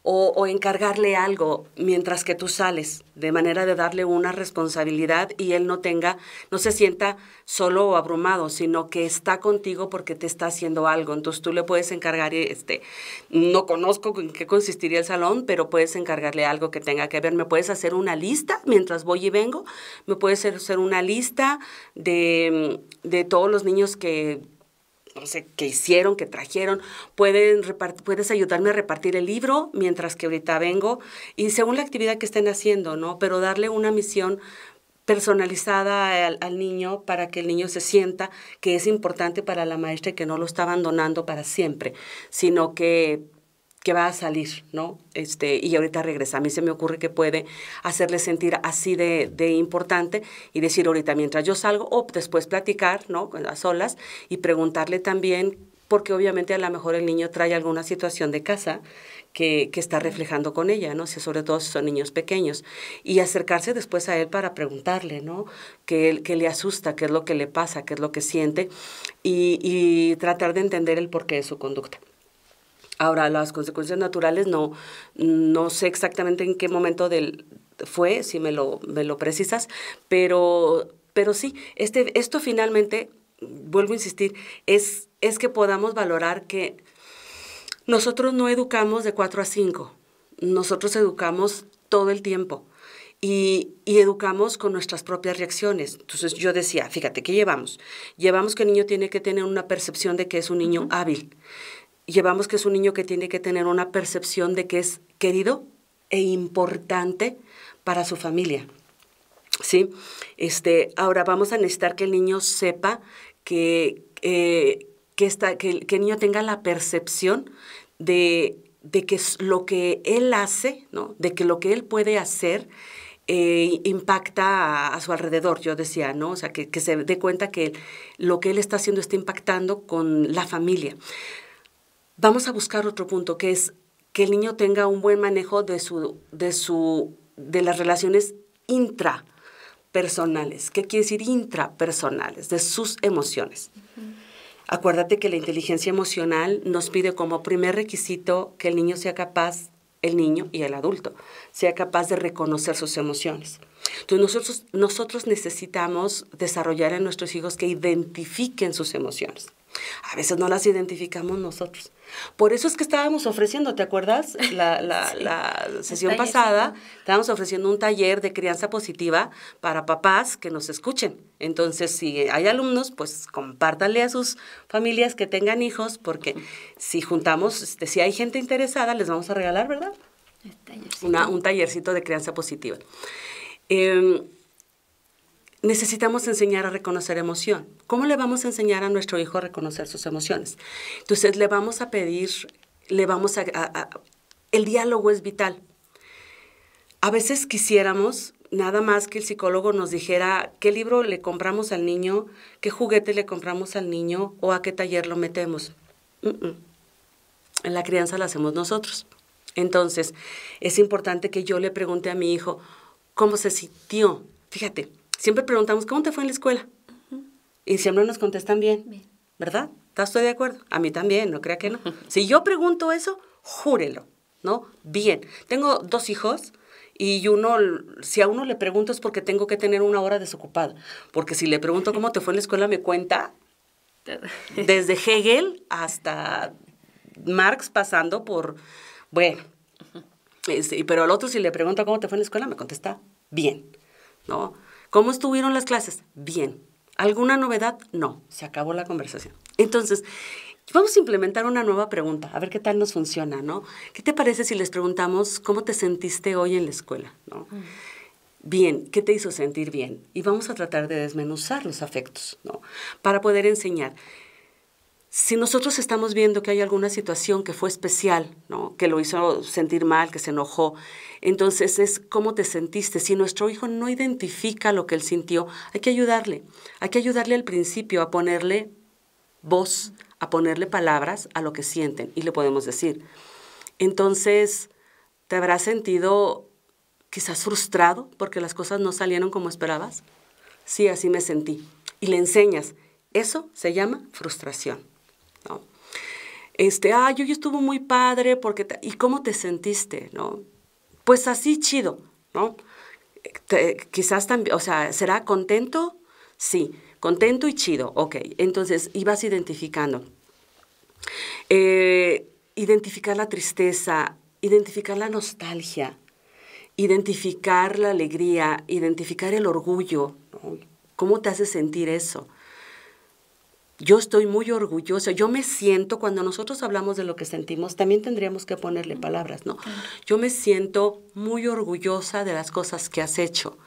o, encargarle algo mientras que tú sales, de manera de darle una responsabilidad y él no tenga, no se sienta solo o abrumado, sino que está contigo porque te está haciendo algo. Entonces tú le puedes encargar, este, no conozco en qué consistiría el salón, pero puedes encargarle algo que tenga que ver. Me puedes hacer una lista mientras voy y vengo, me puedes hacer una lista de, de todos los niños que no sé, qué hicieron, qué trajeron. Pueden puedes ayudarme a repartir el libro mientras que ahorita vengo y según la actividad que estén haciendo, ¿no? Pero darle una misión personalizada al, al, niño para que el niño se sienta que es importante para la maestra y que no lo está abandonando para siempre, sino que que va a salir, ¿no? Este, y ahorita regresa. A mí se me ocurre que puede hacerle sentir así de, importante y decir ahorita mientras yo salgo o después platicar, ¿no? A solas y preguntarle también porque obviamente a lo mejor el niño trae alguna situación de casa que, está reflejando con ella, ¿no? Si sobre todo si son niños pequeños. Y acercarse después a él para preguntarle, ¿no? ¿Qué, qué le asusta? ¿Qué es lo que le pasa? ¿Qué es lo que siente? Y, y tratar de entender el porqué de su conducta. Ahora, las consecuencias naturales no, no sé exactamente en qué momento del, fue, si me lo, me lo precisas, pero, pero sí, este, esto finalmente, vuelvo a insistir, es, es que podamos valorar que nosotros no educamos de 4 a 5, nosotros educamos todo el tiempo. Y, educamos con nuestras propias reacciones. Entonces yo decía, fíjate, ¿qué llevamos? Llevamos que el niño tiene que tener una percepción de que es un niño hábil llevamos que es un niño que tiene que tener una percepción de que es querido e importante para su familia. ¿Sí? Este, ahora vamos a necesitar que el niño sepa que, eh, que, está, que, el niño tenga la percepción de, de, que lo que él hace, ¿no? de que lo que él puede hacer eh, impacta a, su alrededor, yo decía, ¿no? O sea, que, que se dé cuenta que lo que él está haciendo está impactando con la familia. Vamos a buscar otro punto, que es que el niño tenga un buen manejo de, las relaciones intrapersonales. ¿Qué quiere decir intrapersonales? De sus emociones. Acuérdate que la inteligencia emocional nos pide como primer requisito que el niño sea capaz, el niño y el adulto, sea capaz de reconocer sus emociones. Entonces nosotros, nosotros necesitamos desarrollar en nuestros hijos que identifiquen sus emociones. A veces no las identificamos nosotros. Por eso es que estábamos ofreciendo, ¿te acuerdas? La, sesión pasada, estábamos ofreciendo un taller de crianza positiva para papás que nos escuchen. Entonces, si hay alumnos, pues compártanle a sus familias que tengan hijos, porque si juntamos, este, si hay gente interesada, les vamos a regalar, ¿verdad? un tallercito de crianza positiva. Em, necesitamos enseñar a reconocer emoción. ¿Cómo le vamos a enseñar a nuestro hijo a reconocer sus emociones? Entonces le vamos a pedir, le vamos a, el diálogo es vital. A veces quisiéramos nada más que el psicólogo nos dijera qué libro le compramos al niño, qué juguete le compramos al niño o a qué taller lo metemos. En la crianza la hacemos nosotros. Entonces, es importante que yo le pregunte a mi hijo cómo se sintió. Fíjate, siempre preguntamos, ¿cómo te fue en la escuela? Y siempre nos contestan bien, ¿verdad? ¿Estás de acuerdo? A mí también, no crea que no. si yo pregunto eso, júrelo, ¿no? Bien. Tengo dos hijos y uno, si a uno le pregunto es porque tengo que tener una hora desocupada, porque si le pregunto cómo te fue en la escuela, me cuenta desde Hegel hasta Marx pasando por, bueno, este, pero al otro si le pregunto cómo te fue en la escuela, me contesta bien, ¿no? ¿Cómo estuvieron las clases? Bien. ¿Alguna novedad? No. Se acabó la conversación. Entonces, vamos a implementar una nueva pregunta, a ver qué tal nos funciona, ¿no? ¿Qué te parece si les preguntamos cómo te sentiste hoy en la escuela, ¿no? Bien, ¿qué te hizo sentir bien? Y vamos a tratar de desmenuzar los afectos, ¿no? Para poder enseñar si nosotros estamos viendo que hay alguna situación que fue especial, que lo hizo sentir mal, que se enojó, entonces es cómo te sentiste. Si nuestro hijo no identifica lo que él sintió, hay que ayudarle. Hay que ayudarle al principio a ponerle voz, a ponerle palabras a lo que sienten y le podemos decir. Entonces, ¿te habrás sentido quizás frustrado porque las cosas no salieron como esperabas? Sí, así me sentí. Y le enseñas. Eso se llama frustración este, ah, yo yo estuvo muy padre, porque ¿y cómo te sentiste? ¿No? Pues así chido, ¿no? quizás también, o sea, ¿será contento? Sí, contento y chido, ok. Entonces, ibas identificando. Eh, identificar la tristeza, identificar la nostalgia, identificar la alegría, identificar el orgullo. ¿no? ¿Cómo te hace sentir eso? Yo estoy muy orgullosa, yo me siento, cuando nosotros hablamos de lo que sentimos, también tendríamos que ponerle palabras, ¿no? Yo me siento muy orgullosa de las cosas que has hecho.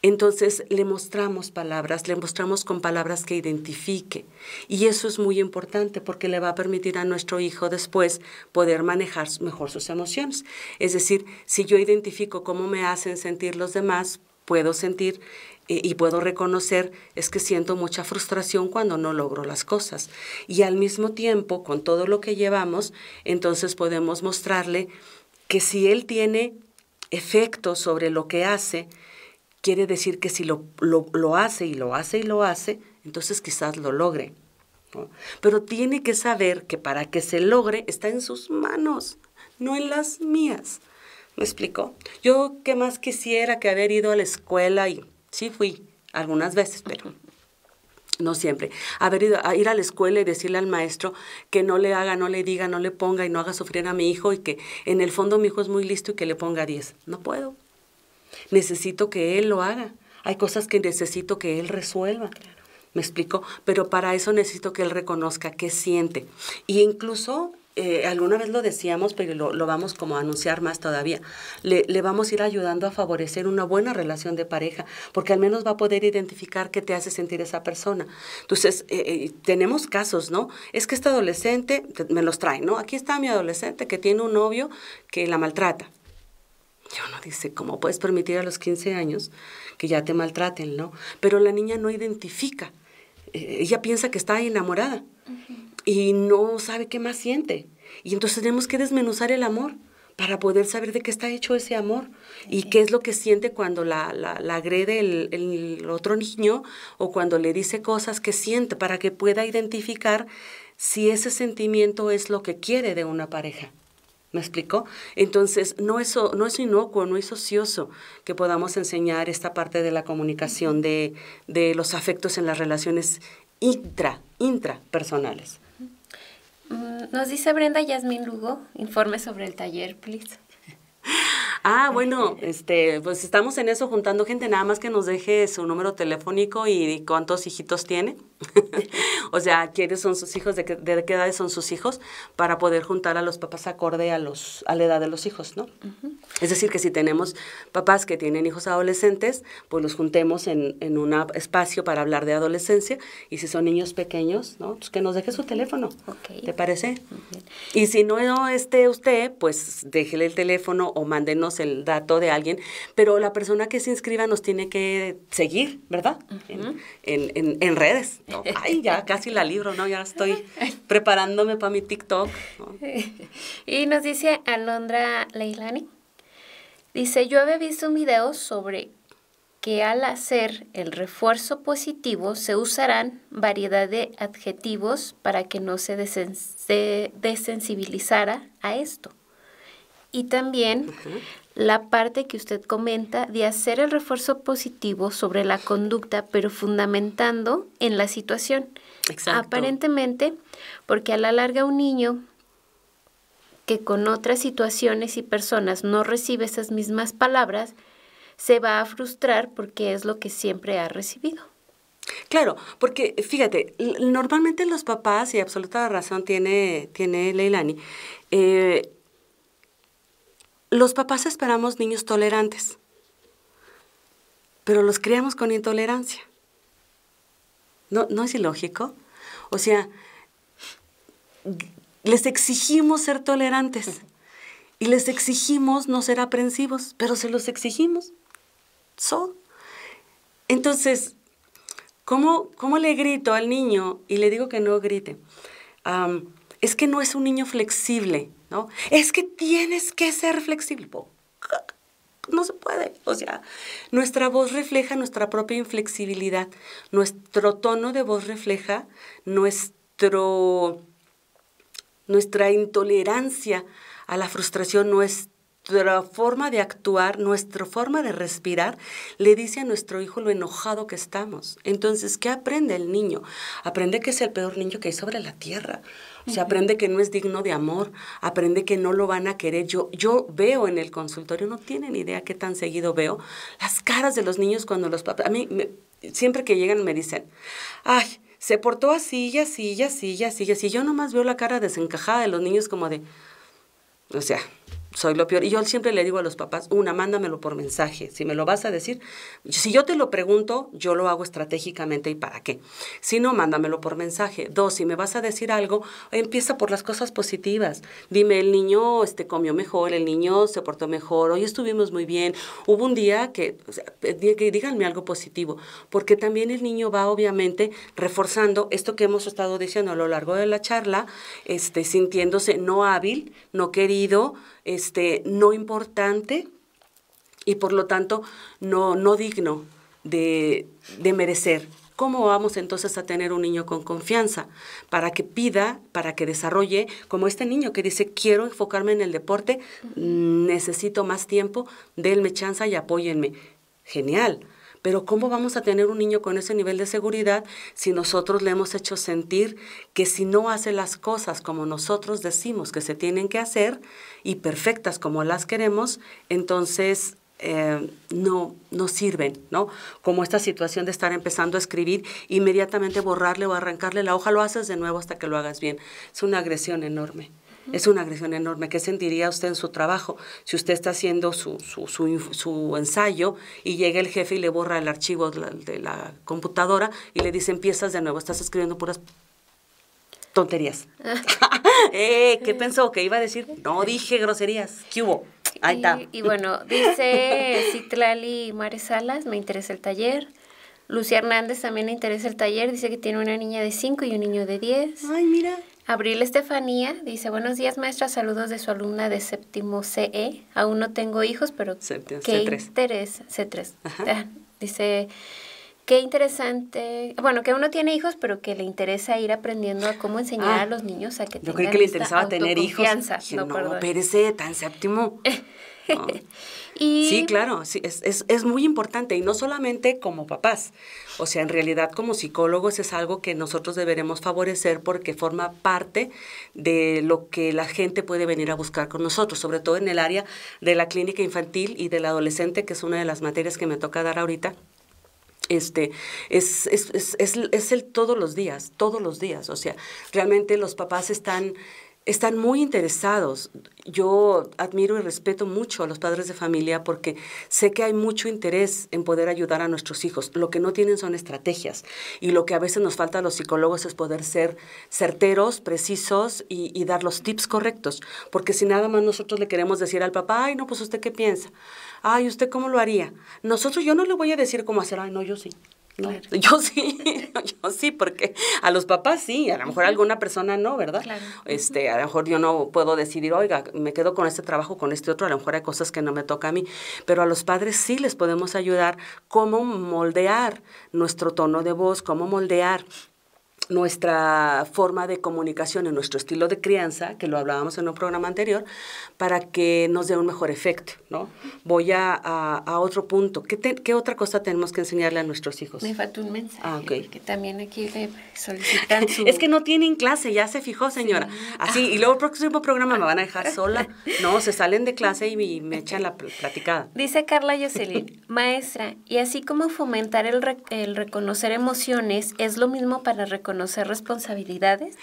Entonces le mostramos palabras, le mostramos con palabras que identifique. Y eso es muy importante porque le va a permitir a nuestro hijo después poder manejar mejor sus emociones. Es decir, si yo identifico cómo me hacen sentir los demás, puedo sentir y puedo reconocer es que siento mucha frustración cuando no logro las cosas. Y al mismo tiempo, con todo lo que llevamos, entonces podemos mostrarle que si él tiene efecto sobre lo que hace, quiere decir que si lo, hace y lo hace y lo hace, entonces quizás lo logre. Pero tiene que saber que para que se logre está en sus manos, no en las mías. ¿Me explico? Yo qué más quisiera que haber ido a la escuela y Sí fui algunas veces, pero no siempre. Haber ido a ir a la escuela y decirle al maestro que no le haga, no le diga, no le ponga y no haga sufrir a mi hijo y que en el fondo mi hijo es muy listo y que le ponga 10. No puedo. Necesito que él lo haga. Hay cosas que necesito que él resuelva. ¿Me explico? Pero para eso necesito que él reconozca qué siente. Y incluso eh, alguna vez lo decíamos, pero lo, lo, vamos como a anunciar más todavía, le, le, vamos a ir ayudando a favorecer una buena relación de pareja, porque al menos va a poder identificar qué te hace sentir esa persona. Entonces, eh, eh, tenemos casos, ¿no? Es que este adolescente, me los trae, ¿no? Aquí está mi adolescente que tiene un novio que la maltrata. Y uno dice, ¿cómo puedes permitir a los 15 años que ya te maltraten, ¿no? Pero la niña no identifica. ella piensa que está enamorada y no sabe qué más siente. Y entonces tenemos que desmenuzar el amor para poder saber de qué está hecho ese amor y qué es lo que siente cuando la, la, agrede el, otro niño o cuando le dice cosas que siente para que pueda identificar si ese sentimiento es lo que quiere de una pareja. ¿Me explicó? Entonces, no es, no inocuo, no es ocioso que podamos enseñar esta parte de la comunicación de, de los afectos en las relaciones intra, intrapersonales. Mm, nos dice Brenda Yasmin Lugo, informe sobre el taller, please. Ah, bueno, este, pues estamos en eso juntando gente, nada más que nos deje su número telefónico y cuántos hijitos tiene. o sea, ¿quiénes son sus hijos? ¿De qué, ¿De edades son sus hijos? Para poder juntar a los papás acorde a, los, a la edad de los hijos, ¿no? Es decir, que si tenemos papás que tienen hijos adolescentes, pues los juntemos en, en un espacio para hablar de adolescencia. Y si son niños pequeños, ¿no? Pues que nos deje su teléfono. ¿Te parece? Y si no, esté usted, pues déjele el teléfono o mándenos el dato de alguien. Pero la persona que se inscriba nos tiene que seguir, ¿verdad? en, en, en redes. Ay, ya casi la libro, ¿no? Ya estoy preparándome para mi TikTok. Y nos dice Alondra Leilani, dice, yo había visto un video sobre que al hacer el refuerzo positivo se usarán variedad de adjetivos para que no se, desensibilizara a esto. Y también la parte que usted comenta de hacer el refuerzo positivo sobre la conducta, pero fundamentando en la situación. Exacto. Aparentemente, porque a la larga un niño que con otras situaciones y personas no recibe esas mismas palabras, se va a frustrar porque es lo que siempre ha recibido. Claro, porque fíjate, normalmente los papás, y absoluta razón tiene, tiene Leilani, eh, los papás esperamos niños tolerantes, pero los criamos con intolerancia. ¿No, no es ilógico? O sea, les exigimos ser tolerantes y les exigimos no ser aprensivos, pero se los exigimos. Entonces, ¿cómo, le grito al niño y le digo que no grite? es que no es un niño flexible. Es que tienes que ser flexible. No se puede. O sea, nuestra voz refleja nuestra propia inflexibilidad. Nuestro tono de voz refleja nuestro, nuestra intolerancia a la frustración, nuestra nuestra forma de actuar, nuestra forma de respirar, le dice a nuestro hijo lo enojado que estamos. Entonces, ¿qué aprende el niño? Aprende que es el peor niño que hay sobre la tierra. O sea, aprende que no es digno de amor, aprende que no lo van a querer. Yo, yo veo en el consultorio, no tienen idea qué tan seguido veo, las caras de los niños cuando los papás, a mí siempre que llegan me dicen, ay, se portó así, y así, y así, y así, y así. Yo nomás veo la cara desencajada de los niños como de, o sea, soy lo peor. Y yo siempre le digo a los papás, una, mándamelo por mensaje. Si me lo vas a decir, si yo te lo pregunto, yo lo hago estratégicamente y para qué. Si no, mándamelo por mensaje. Dos, si me vas a decir algo, empieza por las cosas positivas. Dime, el niño este, comió mejor, el niño se portó mejor, hoy estuvimos muy bien. Hubo un día que, eh, díganme algo positivo, porque también el niño va obviamente reforzando esto que hemos estado diciendo a lo largo de la charla, este, sintiéndose no hábil, no querido, este, no importante y por lo tanto no, no digno de, de merecer. ¿Cómo vamos entonces a tener un niño con confianza? Para que pida, para que desarrolle, como este niño que dice, quiero enfocarme en el deporte, necesito más tiempo, denme chance y apóyenme. Genial, pero ¿cómo vamos a tener un niño con ese nivel de seguridad si nosotros le hemos hecho sentir que si no hace las cosas como nosotros decimos que se tienen que hacer y perfectas como las queremos, entonces eh, no, no sirven, ¿no? Como esta situación de estar empezando a escribir, inmediatamente borrarle o arrancarle la hoja, lo haces de nuevo hasta que lo hagas bien. Es una agresión enorme. Es una agresión enorme. ¿Qué sentiría usted en su trabajo si usted está haciendo su, su, su, ensayo y llega el jefe y le borra el archivo de la, computadora y le dice, empiezas de nuevo, estás escribiendo puras tonterías? Eh, ¿Qué pensó? ¿Qué iba a decir? No dije groserías. ¿Qué hubo? Ahí está. Y, bueno, dice Citlali Mares Salas, me interesa el taller. Lucía Hernández también le interesa el taller, dice que tiene una niña de 5 y un niño de 10. Ay, mira. Abril Estefanía dice, buenos días maestra, saludos de su alumna de séptimo CE. Aún no tengo hijos, pero qué C3. C3. Ah, dice, qué interesante. Bueno, que uno tiene hijos, pero que le interesa ir aprendiendo a cómo enseñar ah, a los niños a que tengan Yo creo que le interesaba tener hijos. no, no perdón. tan séptimo. Sí, claro, sí, es, muy importante y no solamente como papás, o sea, en realidad como psicólogos es algo que nosotros deberemos favorecer porque forma parte de lo que la gente puede venir a buscar con nosotros, sobre todo en el área de la clínica infantil y del adolescente, que es una de las materias que me toca dar ahorita. Este, es, es, es el todos los días, todos los días, o sea, realmente los papás están están muy interesados. Yo admiro y respeto mucho a los padres de familia porque sé que hay mucho interés en poder ayudar a nuestros hijos. Lo que no tienen son estrategias y lo que a veces nos falta a los psicólogos es poder ser certeros, precisos y, dar los tips correctos. Porque si nada más nosotros le queremos decir al papá, ay, no, pues usted qué piensa, ay, usted cómo lo haría. Nosotros yo no le voy a decir cómo hacer, ay, no, yo sí. Yo sí, yo sí, porque a los papás sí, a lo mejor alguna persona no, ¿verdad? Este, a lo mejor yo no puedo decidir, oiga, me quedo con este trabajo, con este otro, a lo mejor hay cosas que no me toca a mí, pero a los padres sí les podemos ayudar cómo moldear nuestro tono de voz, cómo moldear nuestra forma de comunicación y nuestro estilo de crianza, que lo hablábamos en un programa anterior, para que nos dé un mejor efecto, ¿no? Voy a, otro punto. ¿Qué, ¿Qué, otra cosa tenemos que enseñarle a nuestros hijos? Me falta un mensaje, ah, okay. que también aquí le solicitan Es que no tienen clase, ya se fijó, señora. Así, y luego el próximo programa me van a dejar sola. No, se salen de clase y me, echan la platicada. Dice Carla Yoselin, maestra, y así como fomentar el, el reconocer emociones, es lo mismo para reconocer conocer responsabilidades,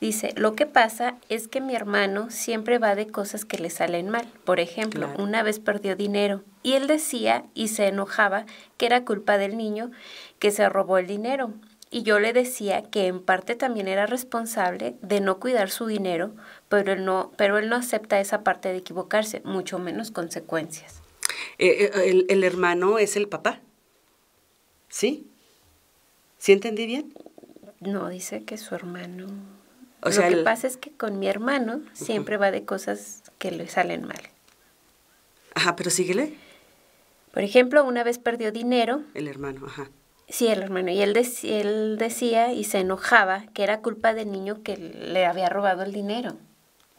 dice, lo que pasa es que mi hermano siempre va de cosas que le salen mal. Por ejemplo, una vez perdió dinero y él decía y se enojaba que era culpa del niño que se robó el dinero. Y yo le decía que en parte también era responsable de no cuidar su dinero, pero él no, pero él no acepta esa parte de equivocarse, mucho menos consecuencias. Eh, eh, el, el hermano es el papá. ¿Sí? ¿Sí entendí bien? No, dice que su hermano. O sea, lo que pasa es que con mi hermano siempre va de cosas que le salen mal. Ajá, pero síguele. Por ejemplo, una vez perdió dinero. El hermano, ajá. Sí, el hermano. Y él, decía y se enojaba que era culpa del niño que le había robado el dinero.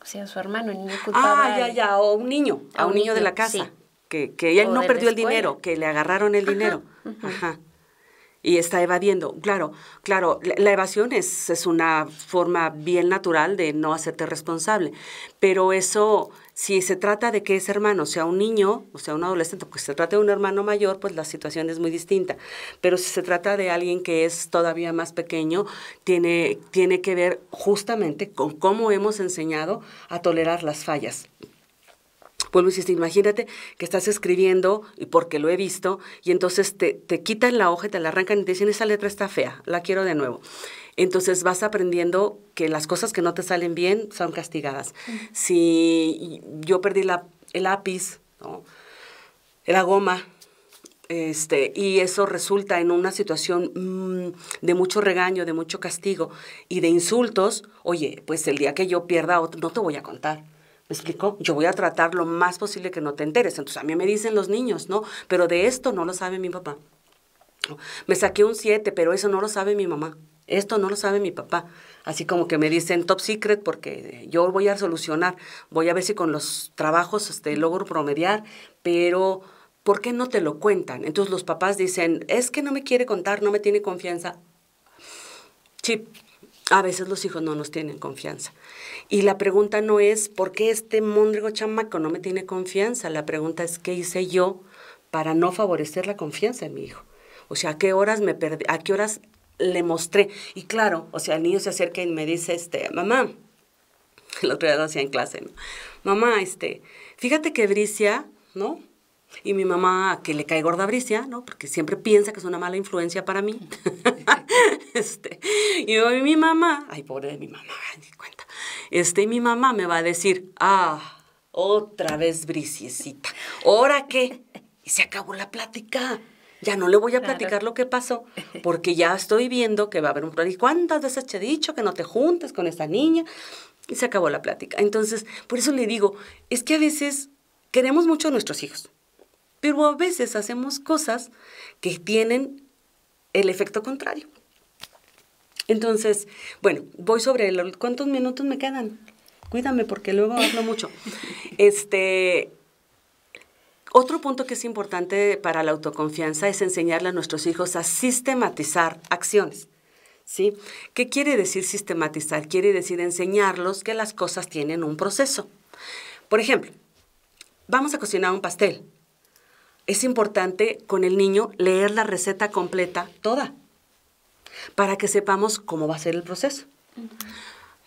O sea, su hermano, el niño culpaba. Ah, ya, ya, o un niño, a, un niño, de la casa. Que, que él no perdió el dinero, que le agarraron el dinero. Ajá y está evadiendo. Claro, claro, la evasión es, una forma bien natural de no hacerte responsable, pero eso, si se trata de que ese hermano sea un niño o sea un adolescente, pues se trata de un hermano mayor, pues la situación es muy distinta, pero si se trata de alguien que es todavía más pequeño, tiene, tiene que ver justamente con cómo hemos enseñado a tolerar las fallas vuelvo y imagínate que estás escribiendo, y porque lo he visto, y entonces te, quitan la hoja, te la arrancan y te dicen, esa letra está fea, la quiero de nuevo. Entonces vas aprendiendo que las cosas que no te salen bien son castigadas. Si yo perdí el lápiz, ¿no? la goma, este, y eso resulta en una situación mm, de mucho regaño, de mucho castigo y de insultos, oye, pues el día que yo pierda no te voy a contar explicó? Yo voy a tratar lo más posible que no te enteres. Entonces a mí me dicen los niños, ¿no? Pero de esto no lo sabe mi papá. Me saqué un 7, pero eso no lo sabe mi mamá. Esto no lo sabe mi papá. Así como que me dicen top secret porque eh, yo voy a solucionar. Voy a ver si con los trabajos este, logro promediar, pero ¿por qué no te lo cuentan? Entonces los papás dicen, es que no me quiere contar, no me tiene confianza. Chip, a veces los hijos no nos tienen confianza. Y la pregunta no es por qué este mondrigo chamaco no me tiene confianza, la pregunta es qué hice yo para no favorecer la confianza en mi hijo. O sea, ¿a qué horas me ¿A qué horas le mostré? Y claro, o sea, el niño se acerca y me dice, este, mamá, el otro día lo hacía en clase, mamá, este, fíjate que Bricia, ¿no? Y mi mamá, que le cae gorda bricia, ¿no? Porque siempre piensa que es una mala influencia para mí. este, y mi mamá, ay, pobre de mi mamá, ni cuenta. Este, mi mamá me va a decir, ah, otra vez briciecita. ¿Ahora qué? Y se acabó la plática. Ya no le voy a platicar lo que pasó, porque ya estoy viendo que va a haber un problema. ¿Y cuántas veces te he dicho que no te juntes con esta niña? Y se acabó la plática. Entonces, por eso le digo, es que a veces queremos mucho a nuestros hijos pero a veces hacemos cosas que tienen el efecto contrario. Entonces, bueno, voy sobre el, ¿cuántos minutos me quedan? Cuídame porque luego hablo mucho. Este, otro punto que es importante para la autoconfianza es enseñarle a nuestros hijos a sistematizar acciones. ¿Sí? ¿Qué quiere decir sistematizar? Quiere decir enseñarlos que las cosas tienen un proceso. Por ejemplo, vamos a cocinar un pastel es importante con el niño leer la receta completa toda para que sepamos cómo va a ser el proceso.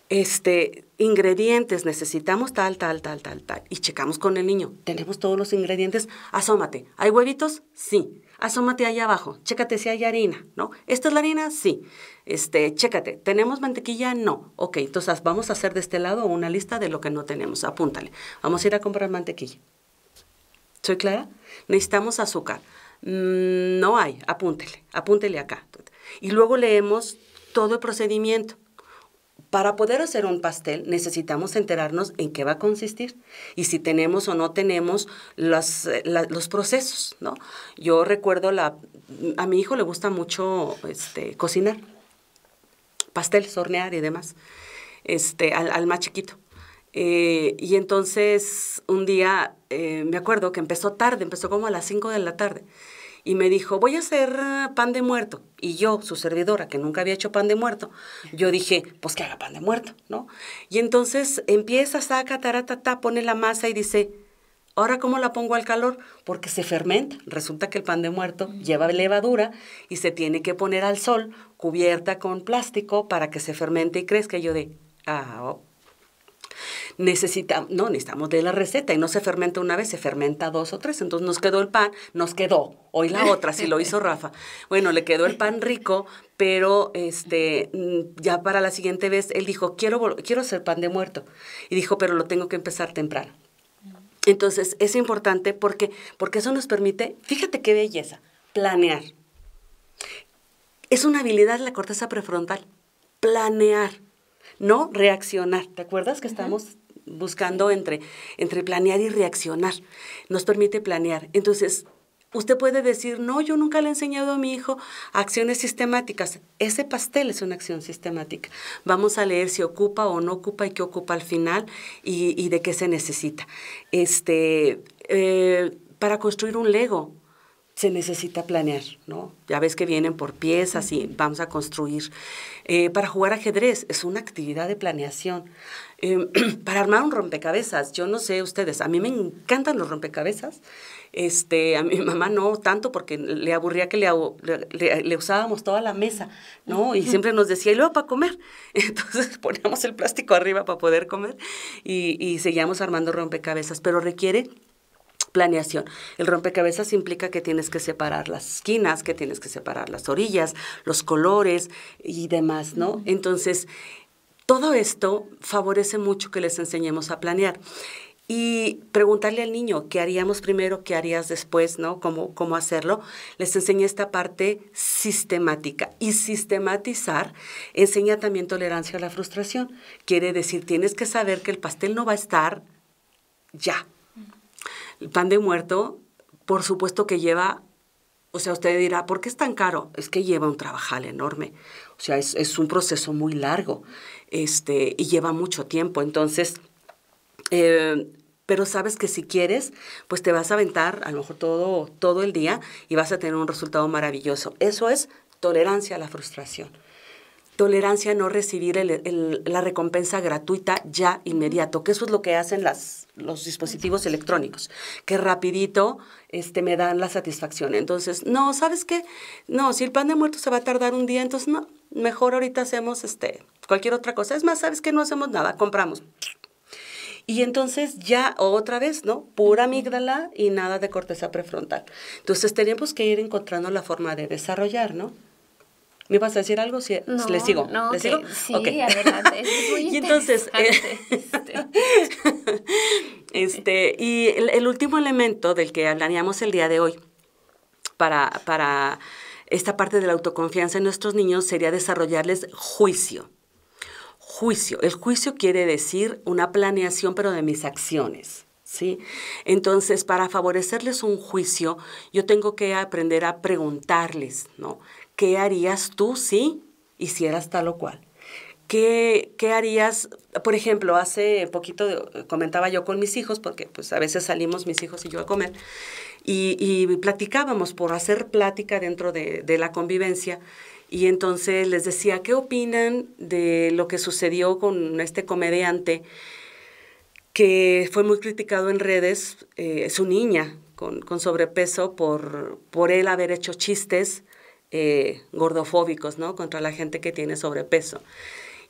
Este, ingredientes, necesitamos tal, tal, tal, tal, tal. Y checamos con el niño. ¿Tenemos todos los ingredientes? Asómate. ¿Hay huevitos? Sí. Asómate allá abajo. Chécate si hay harina, ¿no? ¿Esta es la harina? Sí. Este, chécate. ¿Tenemos mantequilla? No. Ok, entonces vamos a hacer de este lado una lista de lo que no tenemos. Apúntale. Vamos a ir a comprar mantequilla. ¿Soy clara? Necesitamos azúcar. Mm, no hay, apúntele, apúntele acá. Y luego leemos todo el procedimiento. Para poder hacer un pastel necesitamos enterarnos en qué va a consistir y si tenemos o no tenemos los, los procesos, ¿no? Yo recuerdo, la, a mi hijo le gusta mucho este, cocinar, pastel hornear y demás, este, al, al más chiquito. Eh, y entonces un día eh, me acuerdo que empezó tarde, empezó como a las 5 de la tarde. Y me dijo, voy a hacer pan de muerto. Y yo, su servidora, que nunca había hecho pan de muerto, yo dije, pues que haga pan de muerto, ¿no? Y entonces empieza, saca, taratata, pone la masa y dice, Ahora, ¿cómo la pongo al calor? Porque se fermenta. Resulta que el pan de muerto lleva levadura y se tiene que poner al sol, cubierta con plástico, para que se fermente y crezca. Y yo de, ah, oh, Necesitamos, no, necesitamos de la receta y no se fermenta una vez, se fermenta dos o tres. Entonces nos quedó el pan, nos quedó, hoy la otra, si lo hizo Rafa. Bueno, le quedó el pan rico, pero este, mm, ya para la siguiente vez él dijo, quiero, quiero hacer pan de muerto. Y dijo, pero lo tengo que empezar temprano. Entonces es importante porque, porque eso nos permite, fíjate qué belleza, planear. Es una habilidad la corteza prefrontal, planear no reaccionar. ¿Te acuerdas que estamos buscando entre, entre planear y reaccionar? Nos permite planear. Entonces, Usted puede decir, no, yo nunca le he enseñado a mi hijo acciones sistemáticas. Ese pastel es una acción sistemática. Vamos a leer si ocupa o no ocupa y qué ocupa al final y, de qué se necesita. Este, eh, para construir un Lego, se necesita planear, ¿no? Ya ves que vienen por piezas y vamos a construir. Eh, para jugar ajedrez es una actividad de planeación. Em, para armar un rompecabezas, yo no sé ustedes, a mí me encantan los rompecabezas. Este, a mi mamá no tanto porque le aburría que le, usábamos toda la mesa, ¿no? Y siempre nos decía, y luego para comer. Entonces poníamos el plástico arriba para poder comer y, y seguíamos armando rompecabezas, pero requiere planeación. El rompecabezas implica que tienes que separar las esquinas, que tienes que separar las orillas, los colores y demás, ¿no? Entonces, todo esto favorece mucho que les enseñemos a planear. Y preguntarle al niño qué haríamos primero, qué harías después, ¿no? ¿Cómo, cómo hacerlo? Les enseña esta parte sistemática. Y sistematizar enseña también tolerancia a la frustración. Quiere decir, tienes que saber que el pastel no va a estar ya, el pan de muerto, por supuesto que lleva, o sea, usted dirá, ¿por qué es tan caro? Es que lleva un trabajal enorme. O sea, es, un proceso muy largo este, y lleva mucho tiempo. Entonces, eh, pero sabes que si quieres, pues te vas a aventar a lo mejor todo, todo el día y vas a tener un resultado maravilloso. Eso es tolerancia a la frustración tolerancia a no recibir la recompensa gratuita ya inmediato, que eso es lo que hacen los dispositivos electrónicos, que rapidito este, me dan la satisfacción. Entonces, no, ¿sabes qué? No, si el pan de muerto se va a tardar un día, entonces no, mejor ahorita hacemos este, cualquier otra cosa. Es más, ¿sabes qué? No hacemos nada, compramos. Y entonces ya otra vez, ¿no? Pura amígdala y nada de corteza prefrontal. Entonces tenemos que ir encontrando la forma de desarrollar, ¿no? ¿Me vas a decir algo? Si no, ¿Le sigo? No, ¿Le sigo? sí, okay. adelante. y entonces, eh, este. este, y el, último elemento del que hablaríamos el día de hoy para, para esta parte de la autoconfianza en nuestros niños sería desarrollarles juicio. Juicio. El juicio quiere decir una planeación, pero de mis acciones. ¿Sí? Entonces, para favorecerles un juicio, yo tengo que aprender a preguntarles, ¿no? ¿Qué harías tú si hicieras tal o cual? ¿Qué, harías? Por ejemplo, hace poquito eh, comentaba yo con mis hijos, porque pues a veces salimos mis hijos y yo a comer, y, platicábamos por hacer plática dentro de, la convivencia. Y entonces les decía, ¿qué opinan de lo que sucedió con este comediante que fue muy criticado en redes, eh, su niña, con, sobrepeso, por, por él haber hecho chistes eh, gordofóbicos, ¿no? Contra la gente que tiene sobrepeso.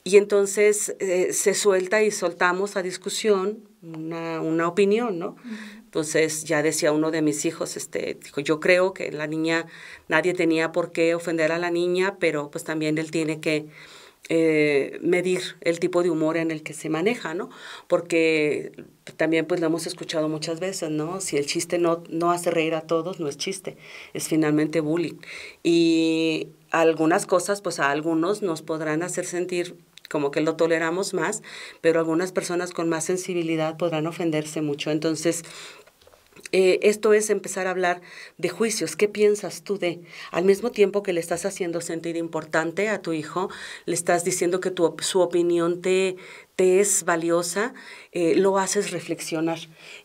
Y entonces eh, se suelta y soltamos a discusión una, opinión, ¿no? Entonces ya decía uno de mis hijos, este, dijo, yo creo que la niña, nadie tenía por qué ofender a la niña, pero pues también él tiene que eh, medir el tipo de humor en el que se maneja, ¿no? Porque también pues lo hemos escuchado muchas veces, ¿no? Si el chiste no, no hace reír a todos, no es chiste, es finalmente bullying. Y algunas cosas pues a algunos nos podrán hacer sentir como que lo toleramos más, pero algunas personas con más sensibilidad podrán ofenderse mucho. Entonces, eh, esto es empezar a hablar de juicios. ¿Qué piensas tú de? Al mismo tiempo que le estás haciendo sentir importante a tu hijo, le estás diciendo que tu, su opinión te, te es valiosa, eh, lo haces reflexionar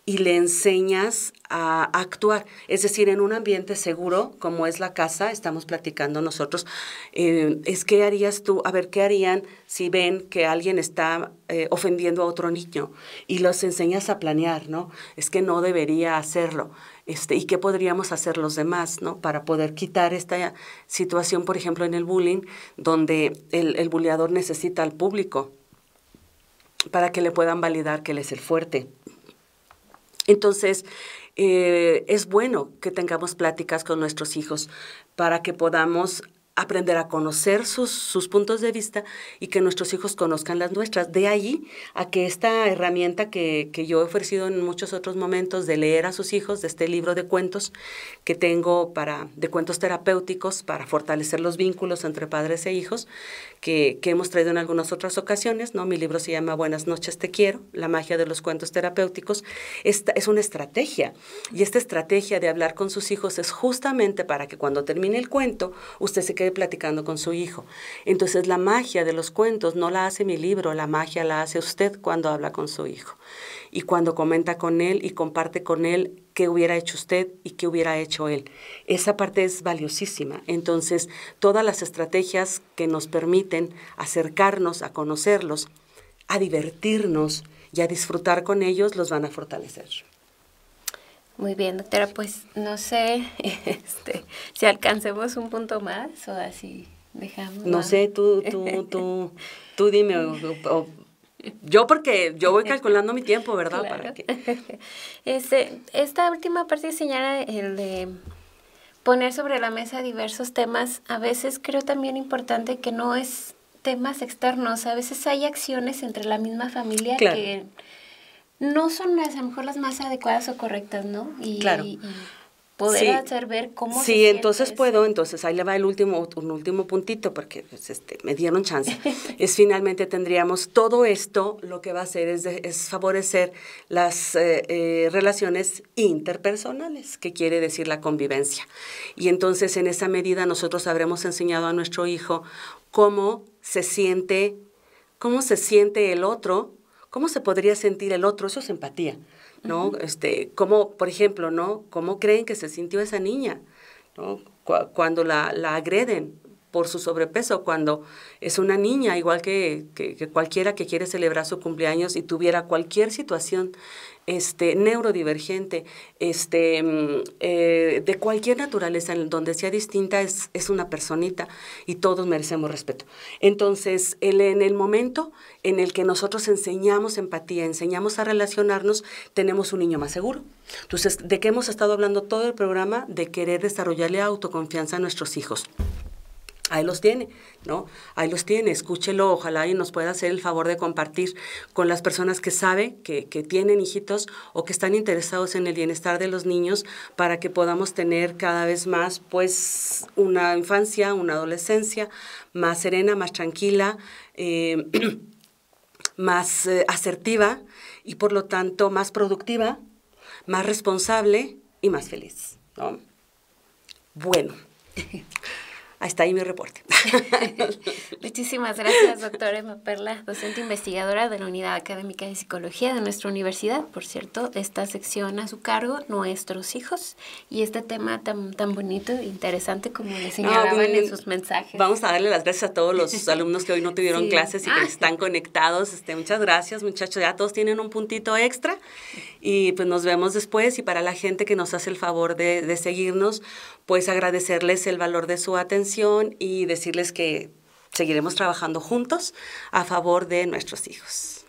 y le enseñas a actuar. Es decir, en un ambiente seguro, como es la casa, estamos platicando nosotros, eh, es qué harías tú, a ver, qué harían si ven que alguien está ofendiendo a otro niño y los enseñas a planear, ¿no? Es que no debería hacerlo este, y qué podríamos hacer los demás, ¿no? Para poder quitar esta situación, por ejemplo, en el bullying, donde el, el necesita al público para que le puedan validar que él es el fuerte. Entonces, eh, es bueno que tengamos pláticas con nuestros hijos para que podamos aprender a conocer sus, puntos de vista y que nuestros hijos conozcan las nuestras. De ahí a que esta herramienta que, que, yo he ofrecido en muchos otros momentos de leer a sus hijos, de este libro de cuentos que tengo para, de cuentos terapéuticos para fortalecer los vínculos entre padres e hijos, que, hemos traído en algunas otras ocasiones, ¿no? Mi libro se llama Buenas noches, te quiero, la magia de los cuentos terapéuticos. Esta es una estrategia y esta estrategia de hablar con sus hijos es justamente para que cuando termine el cuento usted se quede platicando con su hijo. Entonces la magia de los cuentos no la hace mi libro, la magia la hace usted cuando habla con su hijo y cuando comenta con él y comparte con él qué hubiera hecho usted y qué hubiera hecho él. Esa parte es valiosísima. Entonces, todas las estrategias que nos permiten acercarnos a conocerlos, a divertirnos y a disfrutar con ellos, los van a fortalecer. Muy bien, doctora, pues no sé este, si alcancemos un punto más o así dejamos. No, sé, tú, tú, tú, tú dime o, yo porque yo voy calculando mi tiempo, ¿verdad? Para que... este, esta última parte señala el de poner sobre la mesa diversos temas. A veces creo también importante que no es temas externos, a veces hay acciones entre la misma familia que no son las, a lo mejor las más adecuadas o correctas, ¿no? claro. y poder hacer ver cómo... Sí, entonces puedo, entonces ahí le va el último, un último puntito porque pues, este, me dieron chance. es finalmente tendríamos todo esto, lo que va a hacer es, es favorecer las eh, eh, relaciones interpersonales, que quiere decir la convivencia. Y entonces en esa medida nosotros habremos enseñado a nuestro hijo cómo se siente, cómo se siente el otro, cómo se podría sentir el otro, eso es empatía. ¿no? este, ¿Cómo, por ejemplo, ¿no? ¿Cómo creen que se sintió esa niña? cuando la, agreden por su sobrepeso, cuando es una niña, igual que, cualquiera que quiere celebrar su cumpleaños y tuviera cualquier situación este, neurodivergente, este, mm, eh, de cualquier naturaleza, en donde sea distinta, es, una personita y todos merecemos respeto. Entonces, en el momento en el que nosotros enseñamos empatía, enseñamos a relacionarnos, tenemos un niño más seguro. Entonces, ¿de qué hemos estado hablando todo el programa? De querer desarrollarle autoconfianza a nuestros hijos. Ahí los tiene, ¿no? Ahí los tiene, escúchelo, ojalá y nos pueda hacer el favor de compartir con las personas que sabe que, tienen hijitos o que están interesados en el bienestar de los niños para que podamos tener cada vez más, pues, una infancia, una adolescencia más serena, más tranquila, eh, más eh, asertiva y, por lo tanto, más productiva, más responsable y más feliz, ¿no? Bueno. Hasta ahí mi reporte. Muchísimas gracias, doctora Emma Perla, docente investigadora de la Unidad Académica de Psicología de nuestra universidad. Por cierto, esta sección a su cargo, Nuestros Hijos, y este tema tan, tan bonito e interesante como le ah, señalaban en sus mensajes. Vamos a darle las gracias a todos los alumnos que hoy no tuvieron clases y que ah. están conectados. Este, muchas gracias, muchachos. Ya todos tienen un puntito extra y pues nos vemos después. Y para la gente que nos hace el favor de seguirnos, pues agradecerles el valor de su atención y decirles que seguiremos trabajando juntos a favor de nuestros hijos.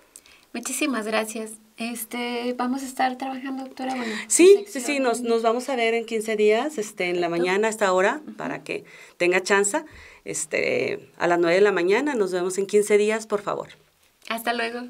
Muchísimas gracias. Este, vamos a estar trabajando, doctora. sí, sí, sí, nos, nos, vamos a ver en 15 días, este, en la mañana a esta hora, para que tenga chance. Este, a las 9 de la mañana, nos vemos en 15 días, por favor. Hasta luego.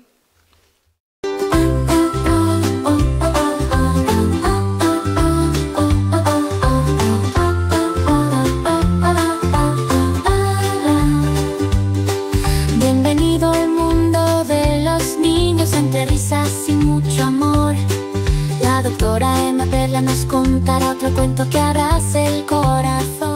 Ahora Emma Perla nos contará otro cuento que abrace el corazón